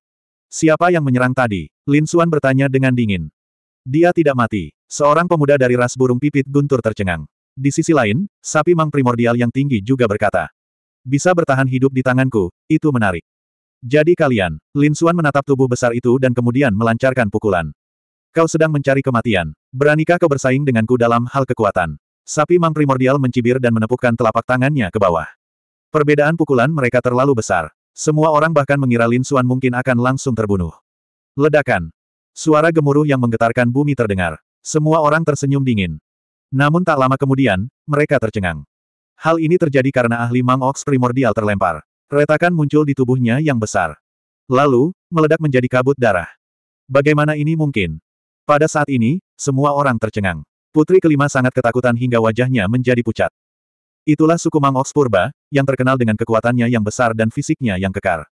A: Siapa yang menyerang tadi? Lin Xuan bertanya dengan dingin. Dia tidak mati. Seorang pemuda dari ras burung pipit guntur tercengang. Di sisi lain, sapi mang primordial yang tinggi juga berkata. Bisa bertahan hidup di tanganku, itu menarik. Jadi kalian, Lin Xuan menatap tubuh besar itu dan kemudian melancarkan pukulan. Kau sedang mencari kematian. Beranikah kau bersaing denganku dalam hal kekuatan? Sapi Mang Primordial mencibir dan menepukkan telapak tangannya ke bawah. Perbedaan pukulan mereka terlalu besar. Semua orang bahkan mengira Lin Suan mungkin akan langsung terbunuh. Ledakan. Suara gemuruh yang menggetarkan bumi terdengar. Semua orang tersenyum dingin. Namun tak lama kemudian, mereka tercengang. Hal ini terjadi karena ahli Mang Ox primordial terlempar. Retakan muncul di tubuhnya yang besar. Lalu, meledak menjadi kabut darah. Bagaimana ini mungkin? Pada saat ini, semua orang tercengang. Putri kelima sangat ketakutan hingga wajahnya menjadi pucat. Itulah suku Mang Mangox Purba, yang terkenal dengan kekuatannya yang besar dan fisiknya yang kekar.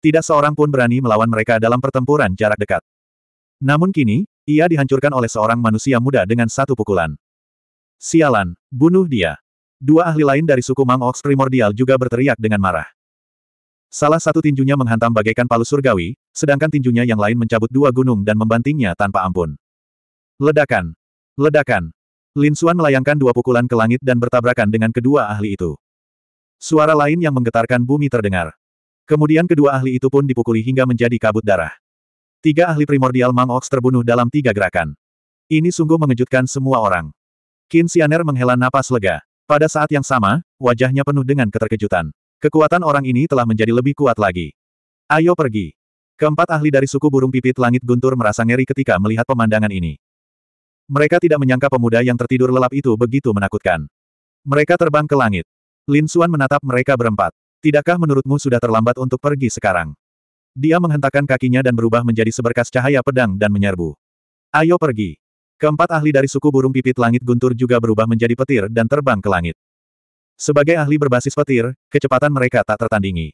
A: Tidak seorang pun berani melawan mereka dalam pertempuran jarak dekat. Namun kini, ia dihancurkan oleh seorang manusia muda dengan satu pukulan. Sialan, bunuh dia. Dua ahli lain dari suku Mang Ox primordial juga berteriak dengan marah. Salah satu tinjunya menghantam bagaikan palu surgawi, sedangkan tinjunya yang lain mencabut dua gunung dan membantingnya tanpa ampun. Ledakan! Ledakan! Lin Xuan melayangkan dua pukulan ke langit dan bertabrakan dengan kedua ahli itu. Suara lain yang menggetarkan bumi terdengar. Kemudian kedua ahli itu pun dipukuli hingga menjadi kabut darah. Tiga ahli primordial Mang Ox terbunuh dalam tiga gerakan. Ini sungguh mengejutkan semua orang. Qin Xianer menghela napas lega. Pada saat yang sama, wajahnya penuh dengan keterkejutan. Kekuatan orang ini telah menjadi lebih kuat lagi. Ayo pergi. Keempat ahli dari suku burung pipit langit guntur merasa ngeri ketika melihat pemandangan ini. Mereka tidak menyangka pemuda yang tertidur lelap itu begitu menakutkan. Mereka terbang ke langit. Lin Xuan menatap mereka berempat. Tidakkah menurutmu sudah terlambat untuk pergi sekarang? Dia menghentakkan kakinya dan berubah menjadi seberkas cahaya pedang dan menyerbu. Ayo pergi. Keempat ahli dari suku burung pipit langit guntur juga berubah menjadi petir dan terbang ke langit. Sebagai ahli berbasis petir, kecepatan mereka tak tertandingi.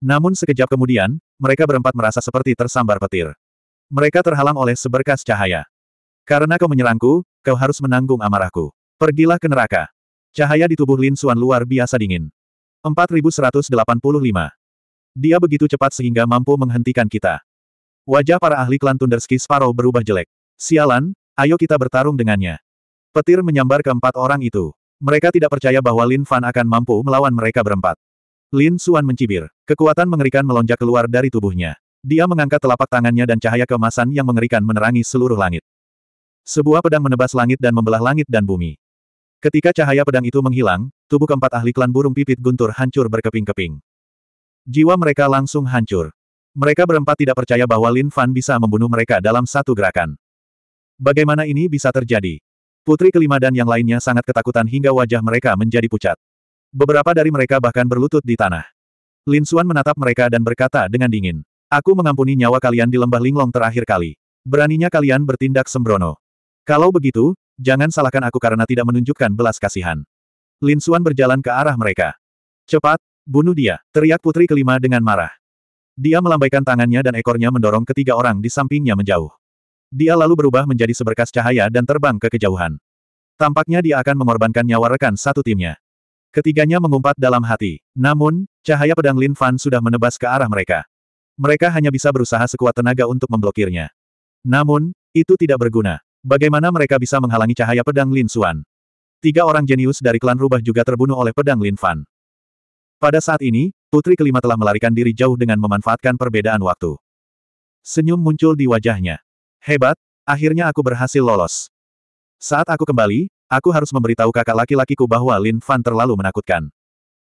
A: Namun sekejap kemudian, mereka berempat merasa seperti tersambar petir. Mereka terhalang oleh seberkas cahaya. Karena kau menyerangku, kau harus menanggung amarahku. Pergilah ke neraka. Cahaya di tubuh Lin Suan luar biasa dingin. 4185. Dia begitu cepat sehingga mampu menghentikan kita. Wajah para ahli klan Tunderski Sparrow berubah jelek. Sialan, ayo kita bertarung dengannya. Petir menyambar keempat orang itu. Mereka tidak percaya bahwa Lin Fan akan mampu melawan mereka berempat. Lin Suan mencibir. Kekuatan mengerikan melonjak keluar dari tubuhnya. Dia mengangkat telapak tangannya dan cahaya keemasan yang mengerikan menerangi seluruh langit. Sebuah pedang menebas langit dan membelah langit dan bumi. Ketika cahaya pedang itu menghilang, tubuh keempat ahli klan burung pipit guntur hancur berkeping-keping. Jiwa mereka langsung hancur. Mereka berempat tidak percaya bahwa Lin Fan bisa membunuh mereka dalam satu gerakan. Bagaimana ini bisa terjadi? Putri kelima dan yang lainnya sangat ketakutan hingga wajah mereka menjadi pucat. Beberapa dari mereka bahkan berlutut di tanah. Lin Xuan menatap mereka dan berkata dengan dingin. Aku mengampuni nyawa kalian di lembah Linglong terakhir kali. Beraninya kalian bertindak sembrono. Kalau begitu, jangan salahkan aku karena tidak menunjukkan belas kasihan. Lin Xuan berjalan ke arah mereka. Cepat, bunuh dia, teriak putri kelima dengan marah. Dia melambaikan tangannya dan ekornya mendorong ketiga orang di sampingnya menjauh. Dia lalu berubah menjadi seberkas cahaya dan terbang ke kejauhan. Tampaknya dia akan mengorbankan nyawa rekan satu timnya. Ketiganya mengumpat dalam hati. Namun, cahaya pedang Lin Fan sudah menebas ke arah mereka. Mereka hanya bisa berusaha sekuat tenaga untuk memblokirnya. Namun, itu tidak berguna. Bagaimana mereka bisa menghalangi cahaya pedang Lin Suan? Tiga orang jenius dari klan rubah juga terbunuh oleh pedang Lin Fan. Pada saat ini, putri kelima telah melarikan diri jauh dengan memanfaatkan perbedaan waktu. Senyum muncul di wajahnya. Hebat, akhirnya aku berhasil lolos. Saat aku kembali, aku harus memberitahu kakak laki-lakiku bahwa Lin Fan terlalu menakutkan.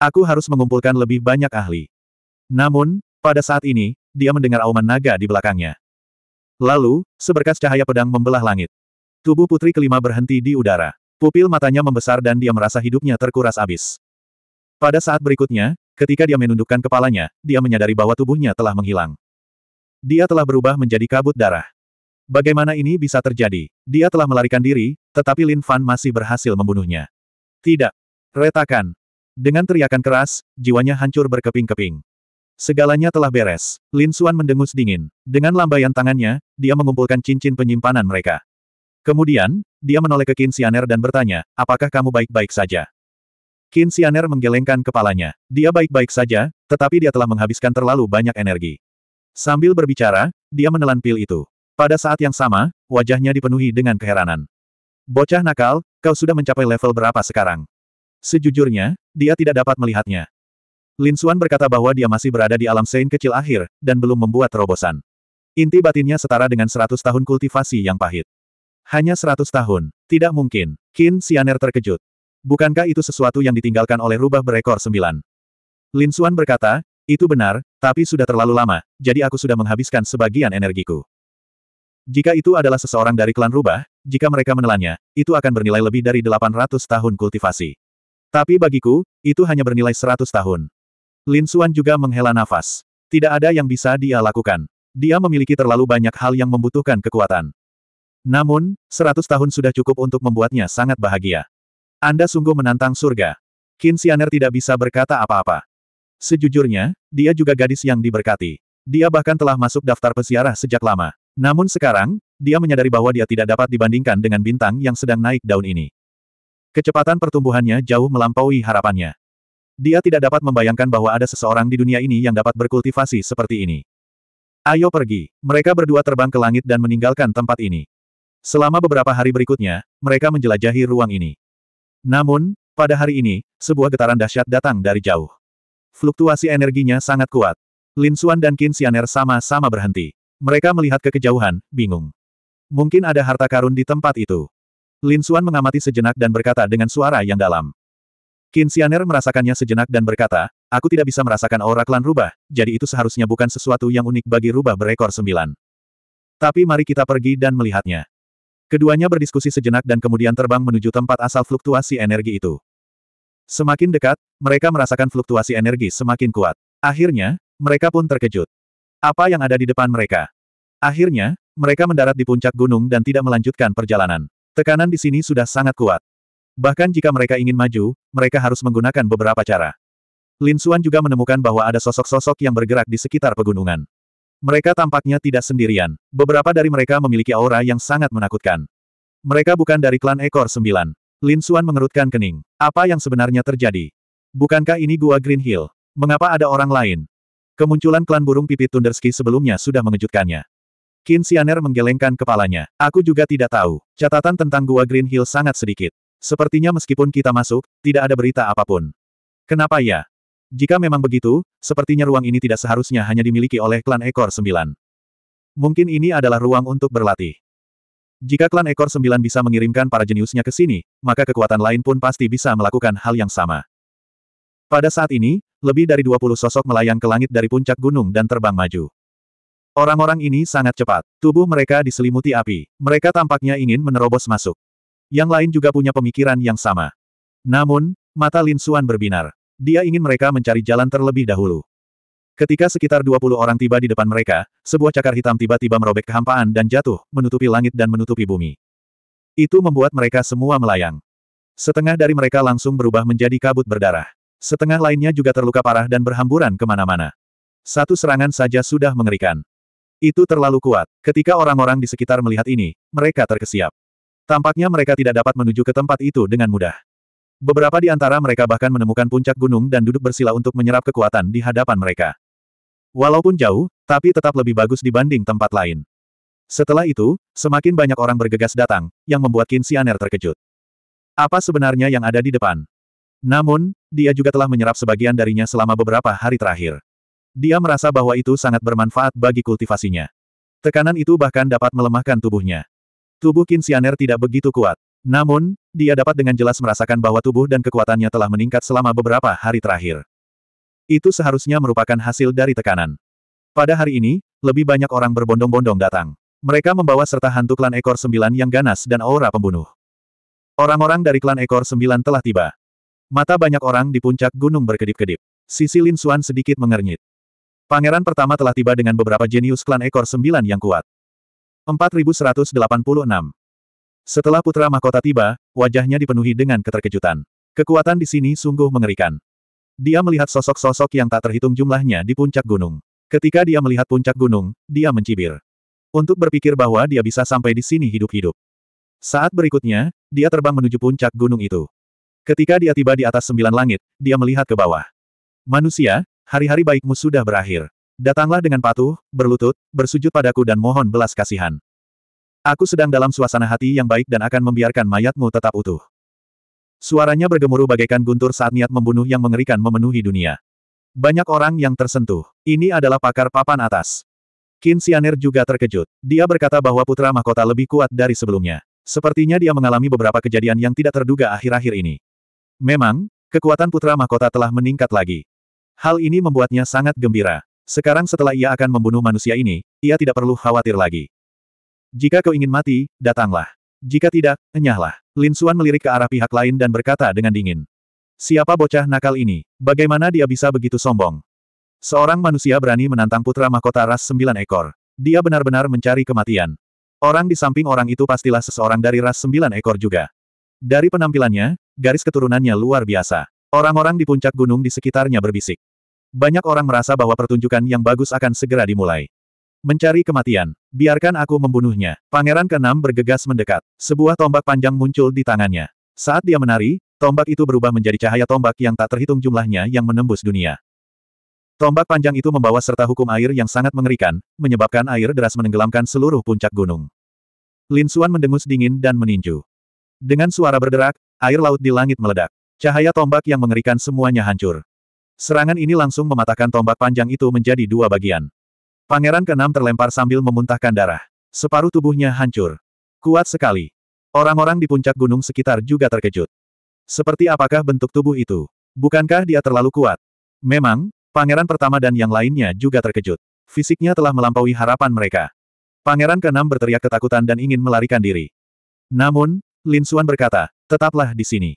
A: Aku harus mengumpulkan lebih banyak ahli. Namun, pada saat ini, dia mendengar auman naga di belakangnya. Lalu, seberkas cahaya pedang membelah langit. Tubuh putri kelima berhenti di udara. Pupil matanya membesar dan dia merasa hidupnya terkuras abis. Pada saat berikutnya, ketika dia menundukkan kepalanya, dia menyadari bahwa tubuhnya telah menghilang. Dia telah berubah menjadi kabut darah. Bagaimana ini bisa terjadi? Dia telah melarikan diri, tetapi Lin Fan masih berhasil membunuhnya. Tidak. Retakan. Dengan teriakan keras, jiwanya hancur berkeping-keping. Segalanya telah beres. Lin Xuan mendengus dingin. Dengan lambaian tangannya, dia mengumpulkan cincin penyimpanan mereka. Kemudian, dia menoleh ke Qin Xianer dan bertanya, apakah kamu baik-baik saja? Qin Xianer menggelengkan kepalanya. Dia baik-baik saja, tetapi dia telah menghabiskan terlalu banyak energi. Sambil berbicara, dia menelan pil itu. Pada saat yang sama, wajahnya dipenuhi dengan keheranan. Bocah nakal, kau sudah mencapai level berapa sekarang? Sejujurnya, dia tidak dapat melihatnya. Lin Xuan berkata bahwa dia masih berada di alam sein kecil akhir, dan belum membuat terobosan. Inti batinnya setara dengan seratus tahun kultivasi yang pahit. Hanya seratus tahun, tidak mungkin. Qin Xianer terkejut. Bukankah itu sesuatu yang ditinggalkan oleh rubah berekor sembilan? Lin Xuan berkata, itu benar, tapi sudah terlalu lama, jadi aku sudah menghabiskan sebagian energiku. Jika itu adalah seseorang dari klan rubah, jika mereka menelannya, itu akan bernilai lebih dari 800 tahun kultivasi. Tapi bagiku, itu hanya bernilai 100 tahun. Lin Suan juga menghela nafas. Tidak ada yang bisa dia lakukan. Dia memiliki terlalu banyak hal yang membutuhkan kekuatan. Namun, 100 tahun sudah cukup untuk membuatnya sangat bahagia. Anda sungguh menantang surga. Qin Xianer tidak bisa berkata apa-apa. Sejujurnya, dia juga gadis yang diberkati. Dia bahkan telah masuk daftar peziarah sejak lama. Namun sekarang, dia menyadari bahwa dia tidak dapat dibandingkan dengan bintang yang sedang naik daun ini. Kecepatan pertumbuhannya jauh melampaui harapannya. Dia tidak dapat membayangkan bahwa ada seseorang di dunia ini yang dapat berkultivasi seperti ini. Ayo pergi. Mereka berdua terbang ke langit dan meninggalkan tempat ini. Selama beberapa hari berikutnya, mereka menjelajahi ruang ini. Namun, pada hari ini, sebuah getaran dahsyat datang dari jauh. Fluktuasi energinya sangat kuat. Lin Xuan dan Qin Xianer sama-sama berhenti. Mereka melihat ke kejauhan, bingung. Mungkin ada harta karun di tempat itu. Lin Xuan mengamati sejenak dan berkata dengan suara yang dalam. Xianer merasakannya sejenak dan berkata, aku tidak bisa merasakan aura klan rubah, jadi itu seharusnya bukan sesuatu yang unik bagi rubah berekor sembilan. Tapi mari kita pergi dan melihatnya. Keduanya berdiskusi sejenak dan kemudian terbang menuju tempat asal fluktuasi energi itu. Semakin dekat, mereka merasakan fluktuasi energi semakin kuat. Akhirnya, mereka pun terkejut. Apa yang ada di depan mereka? Akhirnya, mereka mendarat di puncak gunung dan tidak melanjutkan perjalanan. Tekanan di sini sudah sangat kuat. Bahkan jika mereka ingin maju, mereka harus menggunakan beberapa cara. Lin Xuan juga menemukan bahwa ada sosok-sosok yang bergerak di sekitar pegunungan. Mereka tampaknya tidak sendirian. Beberapa dari mereka memiliki aura yang sangat menakutkan. Mereka bukan dari klan ekor sembilan. Lin Xuan mengerutkan kening. Apa yang sebenarnya terjadi? Bukankah ini gua Green Hill? Mengapa ada orang lain? Kemunculan klan burung pipit Tunderski sebelumnya sudah mengejutkannya. Qin Xianer menggelengkan kepalanya. Aku juga tidak tahu. Catatan tentang Gua Green Hill sangat sedikit. Sepertinya meskipun kita masuk, tidak ada berita apapun. Kenapa ya? Jika memang begitu, sepertinya ruang ini tidak seharusnya hanya dimiliki oleh klan Ekor Sembilan. Mungkin ini adalah ruang untuk berlatih. Jika klan Ekor Sembilan bisa mengirimkan para jeniusnya ke sini, maka kekuatan lain pun pasti bisa melakukan hal yang sama. Pada saat ini, lebih dari 20 sosok melayang ke langit dari puncak gunung dan terbang maju. Orang-orang ini sangat cepat. Tubuh mereka diselimuti api. Mereka tampaknya ingin menerobos masuk. Yang lain juga punya pemikiran yang sama. Namun, mata Lin Suan berbinar. Dia ingin mereka mencari jalan terlebih dahulu. Ketika sekitar 20 orang tiba di depan mereka, sebuah cakar hitam tiba-tiba merobek kehampaan dan jatuh, menutupi langit dan menutupi bumi. Itu membuat mereka semua melayang. Setengah dari mereka langsung berubah menjadi kabut berdarah. Setengah lainnya juga terluka parah dan berhamburan kemana-mana. Satu serangan saja sudah mengerikan. Itu terlalu kuat. Ketika orang-orang di sekitar melihat ini, mereka terkesiap. Tampaknya mereka tidak dapat menuju ke tempat itu dengan mudah. Beberapa di antara mereka bahkan menemukan puncak gunung dan duduk bersila untuk menyerap kekuatan di hadapan mereka. Walaupun jauh, tapi tetap lebih bagus dibanding tempat lain. Setelah itu, semakin banyak orang bergegas datang, yang membuat Kinsianer terkejut. Apa sebenarnya yang ada di depan? Namun, dia juga telah menyerap sebagian darinya selama beberapa hari terakhir. Dia merasa bahwa itu sangat bermanfaat bagi kultivasinya. Tekanan itu bahkan dapat melemahkan tubuhnya. Tubuh Kinsianer tidak begitu kuat. Namun, dia dapat dengan jelas merasakan bahwa tubuh dan kekuatannya telah meningkat selama beberapa hari terakhir. Itu seharusnya merupakan hasil dari tekanan. Pada hari ini, lebih banyak orang berbondong-bondong datang. Mereka membawa serta hantu klan ekor sembilan yang ganas dan aura pembunuh. Orang-orang dari klan ekor sembilan telah tiba. Mata banyak orang di puncak gunung berkedip-kedip. Sisi Lin Xuan sedikit mengernyit. Pangeran pertama telah tiba dengan beberapa jenius klan ekor sembilan yang kuat. 4186. Setelah putra mahkota tiba, wajahnya dipenuhi dengan keterkejutan. Kekuatan di sini sungguh mengerikan. Dia melihat sosok-sosok yang tak terhitung jumlahnya di puncak gunung. Ketika dia melihat puncak gunung, dia mencibir. Untuk berpikir bahwa dia bisa sampai di sini hidup-hidup. Saat berikutnya, dia terbang menuju puncak gunung itu. Ketika dia tiba di atas sembilan langit, dia melihat ke bawah. Manusia, Hari-hari baikmu sudah berakhir. Datanglah dengan patuh, berlutut, bersujud padaku dan mohon belas kasihan. Aku sedang dalam suasana hati yang baik dan akan membiarkan mayatmu tetap utuh. Suaranya bergemuruh bagaikan guntur saat niat membunuh yang mengerikan memenuhi dunia. Banyak orang yang tersentuh. Ini adalah pakar papan atas. Qin Xianer juga terkejut. Dia berkata bahwa putra mahkota lebih kuat dari sebelumnya. Sepertinya dia mengalami beberapa kejadian yang tidak terduga akhir-akhir ini. Memang, kekuatan putra mahkota telah meningkat lagi. Hal ini membuatnya sangat gembira. Sekarang setelah ia akan membunuh manusia ini, ia tidak perlu khawatir lagi. Jika kau ingin mati, datanglah. Jika tidak, enyahlah. Lin Suan melirik ke arah pihak lain dan berkata dengan dingin. Siapa bocah nakal ini? Bagaimana dia bisa begitu sombong? Seorang manusia berani menantang putra mahkota ras sembilan ekor. Dia benar-benar mencari kematian. Orang di samping orang itu pastilah seseorang dari ras sembilan ekor juga. Dari penampilannya, garis keturunannya luar biasa. Orang-orang di puncak gunung di sekitarnya berbisik. Banyak orang merasa bahwa pertunjukan yang bagus akan segera dimulai. Mencari kematian. Biarkan aku membunuhnya. Pangeran keenam bergegas mendekat. Sebuah tombak panjang muncul di tangannya. Saat dia menari, tombak itu berubah menjadi cahaya tombak yang tak terhitung jumlahnya yang menembus dunia. Tombak panjang itu membawa serta hukum air yang sangat mengerikan, menyebabkan air deras menenggelamkan seluruh puncak gunung. Lin Suan mendengus dingin dan meninju. Dengan suara berderak, air laut di langit meledak. Cahaya tombak yang mengerikan semuanya hancur. Serangan ini langsung mematahkan tombak panjang itu menjadi dua bagian. Pangeran keenam terlempar sambil memuntahkan darah. Separuh tubuhnya hancur. Kuat sekali. Orang-orang di puncak gunung sekitar juga terkejut. Seperti apakah bentuk tubuh itu? Bukankah dia terlalu kuat? Memang, pangeran pertama dan yang lainnya juga terkejut. Fisiknya telah melampaui harapan mereka. Pangeran keenam berteriak ketakutan dan ingin melarikan diri. Namun, Lin Xuan berkata, tetaplah di sini.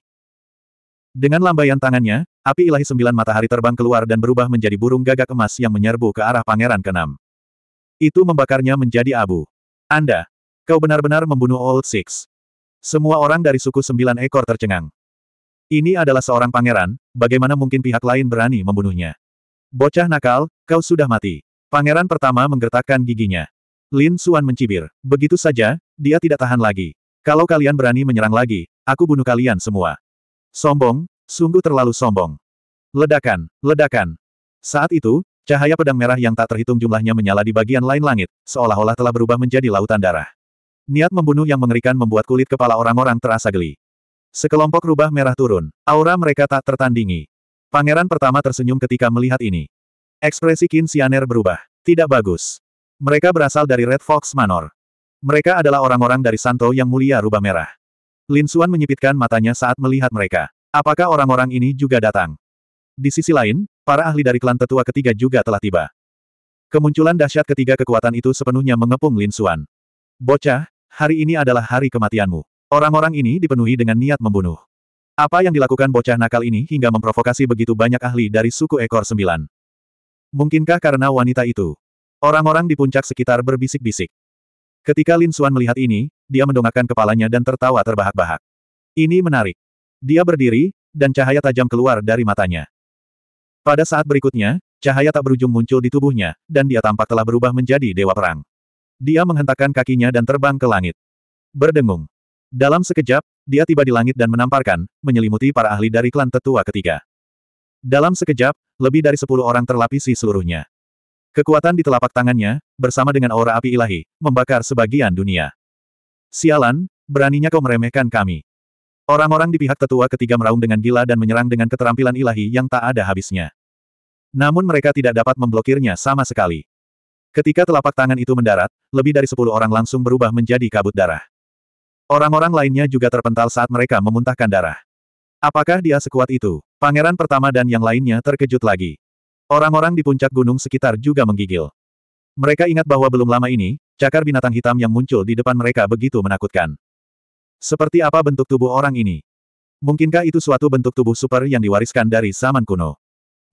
A: Dengan lambaian tangannya, api ilahi sembilan matahari terbang keluar dan berubah menjadi burung gagak emas yang menyerbu ke arah pangeran keenam. Itu membakarnya menjadi abu. Anda, kau benar-benar membunuh Old Six. Semua orang dari suku sembilan ekor tercengang. Ini adalah seorang pangeran, bagaimana mungkin pihak lain berani membunuhnya? Bocah nakal, kau sudah mati. Pangeran pertama menggertakkan giginya. Lin Suan mencibir. Begitu saja, dia tidak tahan lagi. Kalau kalian berani menyerang lagi, aku bunuh kalian semua. Sombong, sungguh terlalu sombong. Ledakan, ledakan. Saat itu, cahaya pedang merah yang tak terhitung jumlahnya menyala di bagian lain langit, seolah-olah telah berubah menjadi lautan darah. Niat membunuh yang mengerikan membuat kulit kepala orang-orang terasa geli. Sekelompok rubah merah turun, aura mereka tak tertandingi. Pangeran pertama tersenyum ketika melihat ini. Ekspresi Qin Xianer berubah. Tidak bagus. Mereka berasal dari Red Fox Manor. Mereka adalah orang-orang dari Santo yang mulia rubah merah. Lin Suan menyipitkan matanya saat melihat mereka. Apakah orang-orang ini juga datang? Di sisi lain, para ahli dari klan tetua ketiga juga telah tiba. Kemunculan dahsyat ketiga kekuatan itu sepenuhnya mengepung Lin Suan. Bocah, hari ini adalah hari kematianmu. Orang-orang ini dipenuhi dengan niat membunuh. Apa yang dilakukan bocah nakal ini hingga memprovokasi begitu banyak ahli dari suku ekor sembilan? Mungkinkah karena wanita itu? Orang-orang di puncak sekitar berbisik-bisik. Ketika Lin Xuan melihat ini, dia mendongakkan kepalanya dan tertawa terbahak-bahak. Ini menarik. Dia berdiri, dan cahaya tajam keluar dari matanya. Pada saat berikutnya, cahaya tak berujung muncul di tubuhnya, dan dia tampak telah berubah menjadi dewa perang. Dia menghentakkan kakinya dan terbang ke langit. Berdengung. Dalam sekejap, dia tiba di langit dan menamparkan, menyelimuti para ahli dari klan tetua ketiga. Dalam sekejap, lebih dari sepuluh orang terlapisi seluruhnya. Kekuatan di telapak tangannya, bersama dengan aura api ilahi, membakar sebagian dunia. Sialan, beraninya kau meremehkan kami. Orang-orang di pihak tetua ketiga meraung dengan gila dan menyerang dengan keterampilan ilahi yang tak ada habisnya. Namun mereka tidak dapat memblokirnya sama sekali. Ketika telapak tangan itu mendarat, lebih dari sepuluh orang langsung berubah menjadi kabut darah. Orang-orang lainnya juga terpental saat mereka memuntahkan darah. Apakah dia sekuat itu? Pangeran pertama dan yang lainnya terkejut lagi. Orang-orang di puncak gunung sekitar juga menggigil. Mereka ingat bahwa belum lama ini, cakar binatang hitam yang muncul di depan mereka begitu menakutkan. Seperti apa bentuk tubuh orang ini? Mungkinkah itu suatu bentuk tubuh super yang diwariskan dari zaman kuno?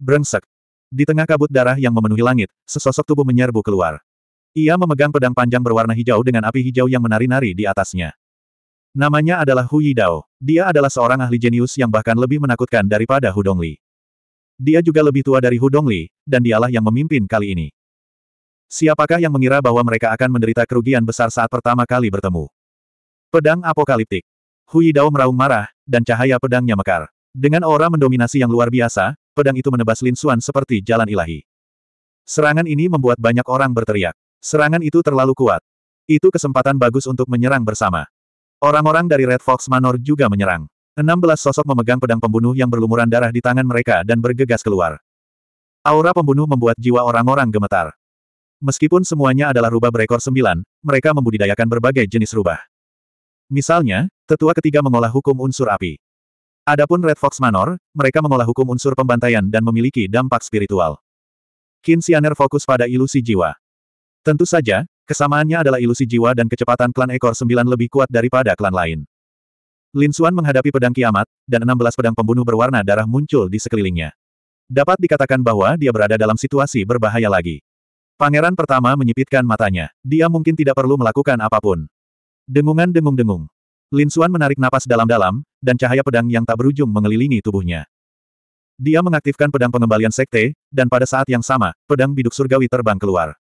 A: Brengsek. Di tengah kabut darah yang memenuhi langit, sesosok tubuh menyerbu keluar. Ia memegang pedang panjang berwarna hijau dengan api hijau yang menari-nari di atasnya. Namanya adalah Hu Yidao. Dia adalah seorang ahli jenius yang bahkan lebih menakutkan daripada Hu Dongli. Dia juga lebih tua dari Hudongli, dan dialah yang memimpin kali ini. Siapakah yang mengira bahwa mereka akan menderita kerugian besar saat pertama kali bertemu? Pedang apokaliptik. Hui Dao meraung marah, dan cahaya pedangnya mekar. Dengan aura mendominasi yang luar biasa, pedang itu menebas Lin Xuan seperti jalan ilahi. Serangan ini membuat banyak orang berteriak. Serangan itu terlalu kuat. Itu kesempatan bagus untuk menyerang bersama. Orang-orang dari Red Fox Manor juga menyerang. 16 sosok memegang pedang pembunuh yang berlumuran darah di tangan mereka dan bergegas keluar. Aura pembunuh membuat jiwa orang-orang gemetar. Meskipun semuanya adalah rubah berekor sembilan, mereka membudidayakan berbagai jenis rubah. Misalnya, tetua ketiga mengolah hukum unsur api. Adapun Red Fox Manor, mereka mengolah hukum unsur pembantaian dan memiliki dampak spiritual. Kinsianer fokus pada ilusi jiwa. Tentu saja, kesamaannya adalah ilusi jiwa dan kecepatan klan ekor sembilan lebih kuat daripada klan lain. Lin Suan menghadapi pedang kiamat, dan 16 pedang pembunuh berwarna darah muncul di sekelilingnya. Dapat dikatakan bahwa dia berada dalam situasi berbahaya lagi. Pangeran pertama menyipitkan matanya. Dia mungkin tidak perlu melakukan apapun. Dengungan dengung-dengung. Lin Suan menarik napas dalam-dalam, dan cahaya pedang yang tak berujung mengelilingi tubuhnya. Dia mengaktifkan pedang pengembalian sekte, dan pada saat yang sama, pedang biduk surgawi terbang keluar.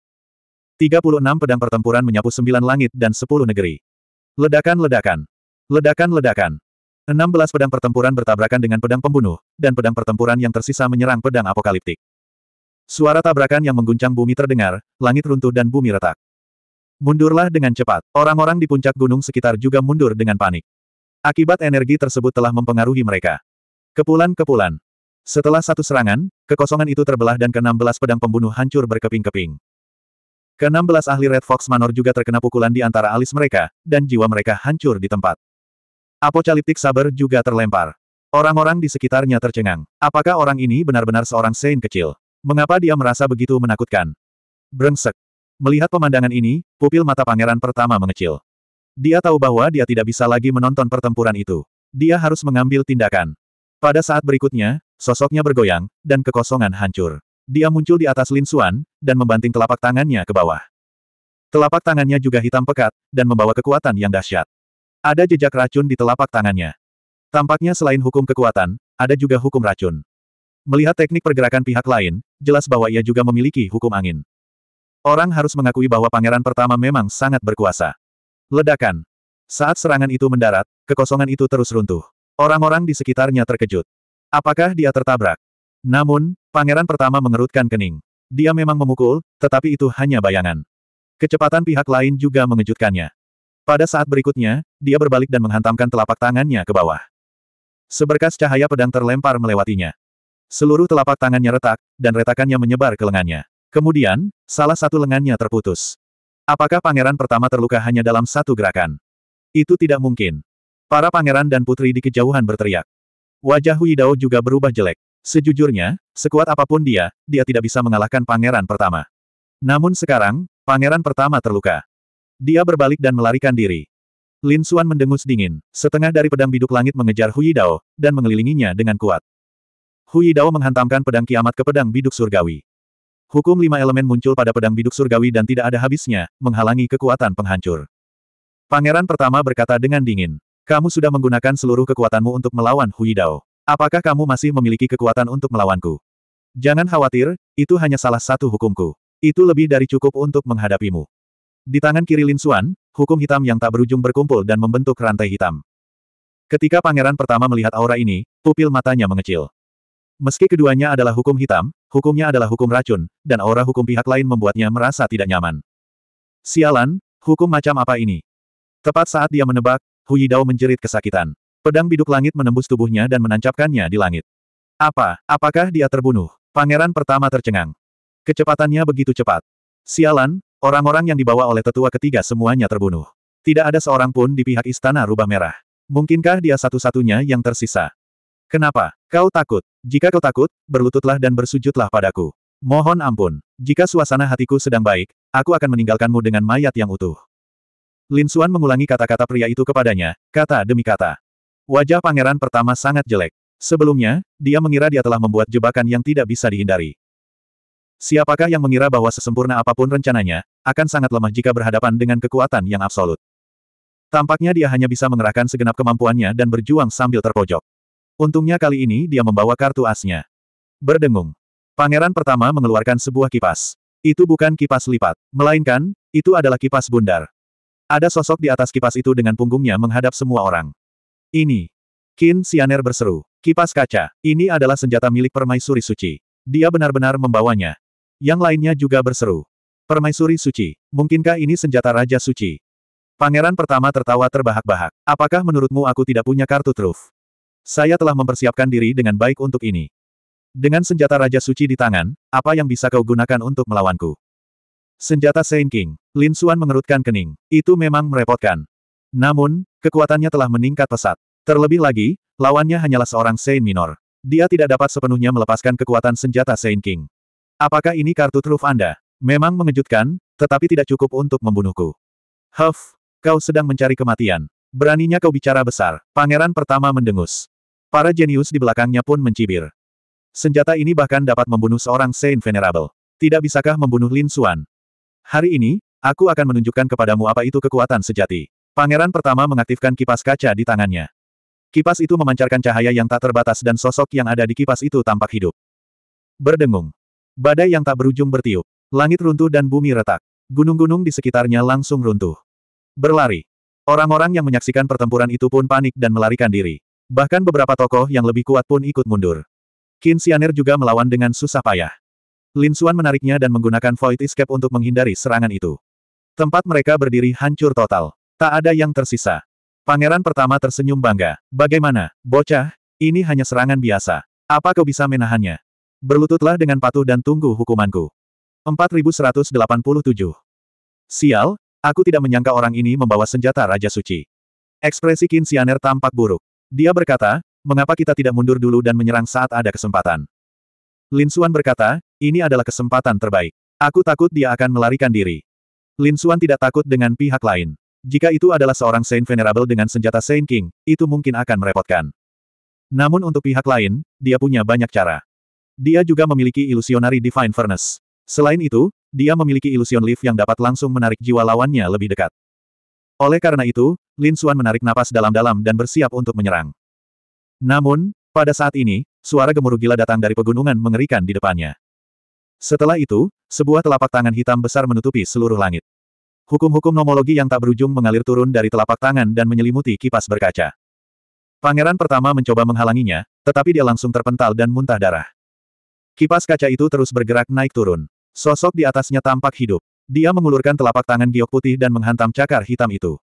A: 36 pedang pertempuran menyapu 9 langit dan 10 negeri. Ledakan-ledakan. Ledakan-ledakan. 16 pedang pertempuran bertabrakan dengan pedang pembunuh, dan pedang pertempuran yang tersisa menyerang pedang apokaliptik. Suara tabrakan yang mengguncang bumi terdengar, langit runtuh dan bumi retak. Mundurlah dengan cepat. Orang-orang di puncak gunung sekitar juga mundur dengan panik. Akibat energi tersebut telah mempengaruhi mereka. Kepulan-kepulan. Setelah satu serangan, kekosongan itu terbelah dan ke-16 pedang pembunuh hancur berkeping-keping. Ke-16 ahli Red Fox Manor juga terkena pukulan di antara alis mereka, dan jiwa mereka hancur di tempat. Apokaliptik saber juga terlempar. Orang-orang di sekitarnya tercengang. Apakah orang ini benar-benar seorang saint kecil? Mengapa dia merasa begitu menakutkan? Brengsek. Melihat pemandangan ini, pupil mata pangeran pertama mengecil. Dia tahu bahwa dia tidak bisa lagi menonton pertempuran itu. Dia harus mengambil tindakan. Pada saat berikutnya, sosoknya bergoyang, dan kekosongan hancur. Dia muncul di atas linsuan, dan membanting telapak tangannya ke bawah. Telapak tangannya juga hitam pekat, dan membawa kekuatan yang dahsyat. Ada jejak racun di telapak tangannya. Tampaknya selain hukum kekuatan, ada juga hukum racun. Melihat teknik pergerakan pihak lain, jelas bahwa ia juga memiliki hukum angin. Orang harus mengakui bahwa pangeran pertama memang sangat berkuasa. Ledakan. Saat serangan itu mendarat, kekosongan itu terus runtuh. Orang-orang di sekitarnya terkejut. Apakah dia tertabrak? Namun, pangeran pertama mengerutkan kening. Dia memang memukul, tetapi itu hanya bayangan. Kecepatan pihak lain juga mengejutkannya. Pada saat berikutnya, dia berbalik dan menghantamkan telapak tangannya ke bawah. Seberkas cahaya pedang terlempar melewatinya. Seluruh telapak tangannya retak, dan retakannya menyebar ke lengannya. Kemudian, salah satu lengannya terputus. Apakah pangeran pertama terluka hanya dalam satu gerakan? Itu tidak mungkin. Para pangeran dan putri di kejauhan berteriak. Wajah Huidao juga berubah jelek. Sejujurnya, sekuat apapun dia, dia tidak bisa mengalahkan pangeran pertama. Namun sekarang, pangeran pertama terluka. Dia berbalik dan melarikan diri. Lin Xuan mendengus dingin, setengah dari pedang biduk langit mengejar Hui Dao, dan mengelilinginya dengan kuat. Hui Dao menghantamkan pedang kiamat ke pedang biduk surgawi. Hukum lima elemen muncul pada pedang biduk surgawi dan tidak ada habisnya, menghalangi kekuatan penghancur. Pangeran pertama berkata dengan dingin, kamu sudah menggunakan seluruh kekuatanmu untuk melawan Hui Dao. Apakah kamu masih memiliki kekuatan untuk melawanku? Jangan khawatir, itu hanya salah satu hukumku. Itu lebih dari cukup untuk menghadapimu. Di tangan kiri Lin Xuan, hukum hitam yang tak berujung berkumpul dan membentuk rantai hitam. Ketika pangeran pertama melihat aura ini, pupil matanya mengecil. Meski keduanya adalah hukum hitam, hukumnya adalah hukum racun, dan aura hukum pihak lain membuatnya merasa tidak nyaman. Sialan, hukum macam apa ini? Tepat saat dia menebak, Hu Yidao menjerit kesakitan. Pedang biduk langit menembus tubuhnya dan menancapkannya di langit. Apa, apakah dia terbunuh? Pangeran pertama tercengang. Kecepatannya begitu cepat. Sialan, Orang-orang yang dibawa oleh tetua ketiga semuanya terbunuh. Tidak ada seorang pun di pihak istana rubah merah. Mungkinkah dia satu-satunya yang tersisa? Kenapa? Kau takut. Jika kau takut, berlututlah dan bersujudlah padaku. Mohon ampun. Jika suasana hatiku sedang baik, aku akan meninggalkanmu dengan mayat yang utuh. Lin Xuan mengulangi kata-kata pria itu kepadanya, kata demi kata. Wajah pangeran pertama sangat jelek. Sebelumnya, dia mengira dia telah membuat jebakan yang tidak bisa dihindari. Siapakah yang mengira bahwa sesempurna apapun rencananya, akan sangat lemah jika berhadapan dengan kekuatan yang absolut. Tampaknya dia hanya bisa mengerahkan segenap kemampuannya dan berjuang sambil terpojok. Untungnya kali ini dia membawa kartu asnya. Berdengung. Pangeran pertama mengeluarkan sebuah kipas. Itu bukan kipas lipat, melainkan, itu adalah kipas bundar. Ada sosok di atas kipas itu dengan punggungnya menghadap semua orang. Ini. Qin Sianer berseru. Kipas kaca, ini adalah senjata milik permaisuri suci. Dia benar-benar membawanya. Yang lainnya juga berseru. Permaisuri suci, mungkinkah ini senjata Raja Suci? Pangeran pertama tertawa terbahak-bahak. Apakah menurutmu aku tidak punya kartu truf? Saya telah mempersiapkan diri dengan baik untuk ini. Dengan senjata Raja Suci di tangan, apa yang bisa kau gunakan untuk melawanku? Senjata Saint King. Lin Suan mengerutkan kening. Itu memang merepotkan. Namun, kekuatannya telah meningkat pesat. Terlebih lagi, lawannya hanyalah seorang Saint Minor. Dia tidak dapat sepenuhnya melepaskan kekuatan senjata Saint King. Apakah ini kartu truf Anda? Memang mengejutkan, tetapi tidak cukup untuk membunuhku. Huff, kau sedang mencari kematian. Beraninya kau bicara besar, pangeran pertama mendengus. Para jenius di belakangnya pun mencibir. Senjata ini bahkan dapat membunuh seorang Saint Venerable. Tidak bisakah membunuh Lin Suan? Hari ini, aku akan menunjukkan kepadamu apa itu kekuatan sejati. Pangeran pertama mengaktifkan kipas kaca di tangannya. Kipas itu memancarkan cahaya yang tak terbatas dan sosok yang ada di kipas itu tampak hidup. Berdengung. Badai yang tak berujung bertiup. Langit runtuh dan bumi retak. Gunung-gunung di sekitarnya langsung runtuh. Berlari. Orang-orang yang menyaksikan pertempuran itu pun panik dan melarikan diri. Bahkan beberapa tokoh yang lebih kuat pun ikut mundur. Qin Xianer juga melawan dengan susah payah. Lin Xuan menariknya dan menggunakan Void Escape untuk menghindari serangan itu. Tempat mereka berdiri hancur total. Tak ada yang tersisa. Pangeran pertama tersenyum bangga. Bagaimana, bocah? Ini hanya serangan biasa. Apa kau bisa menahannya? Berlututlah dengan patuh dan tunggu hukumanku. 4187. Sial, aku tidak menyangka orang ini membawa senjata Raja Suci. Ekspresi Qin Xianer tampak buruk. Dia berkata, mengapa kita tidak mundur dulu dan menyerang saat ada kesempatan? Lin Xuan berkata, ini adalah kesempatan terbaik. Aku takut dia akan melarikan diri. Lin Xuan tidak takut dengan pihak lain. Jika itu adalah seorang Saint Venerable dengan senjata Saint King, itu mungkin akan merepotkan. Namun untuk pihak lain, dia punya banyak cara. Dia juga memiliki Illusionary Divine Furnace. Selain itu, dia memiliki Illusion Leaf yang dapat langsung menarik jiwa lawannya lebih dekat. Oleh karena itu, Lin Xuan menarik napas dalam-dalam dan bersiap untuk menyerang. Namun, pada saat ini, suara gemuruh gila datang dari pegunungan mengerikan di depannya. Setelah itu, sebuah telapak tangan hitam besar menutupi seluruh langit. Hukum-hukum nomologi yang tak berujung mengalir turun dari telapak tangan dan menyelimuti kipas berkaca. Pangeran pertama mencoba menghalanginya, tetapi dia langsung terpental dan muntah darah. Kipas kaca itu terus bergerak naik turun. Sosok di atasnya tampak hidup. Dia mengulurkan telapak tangan giok putih dan menghantam cakar hitam itu.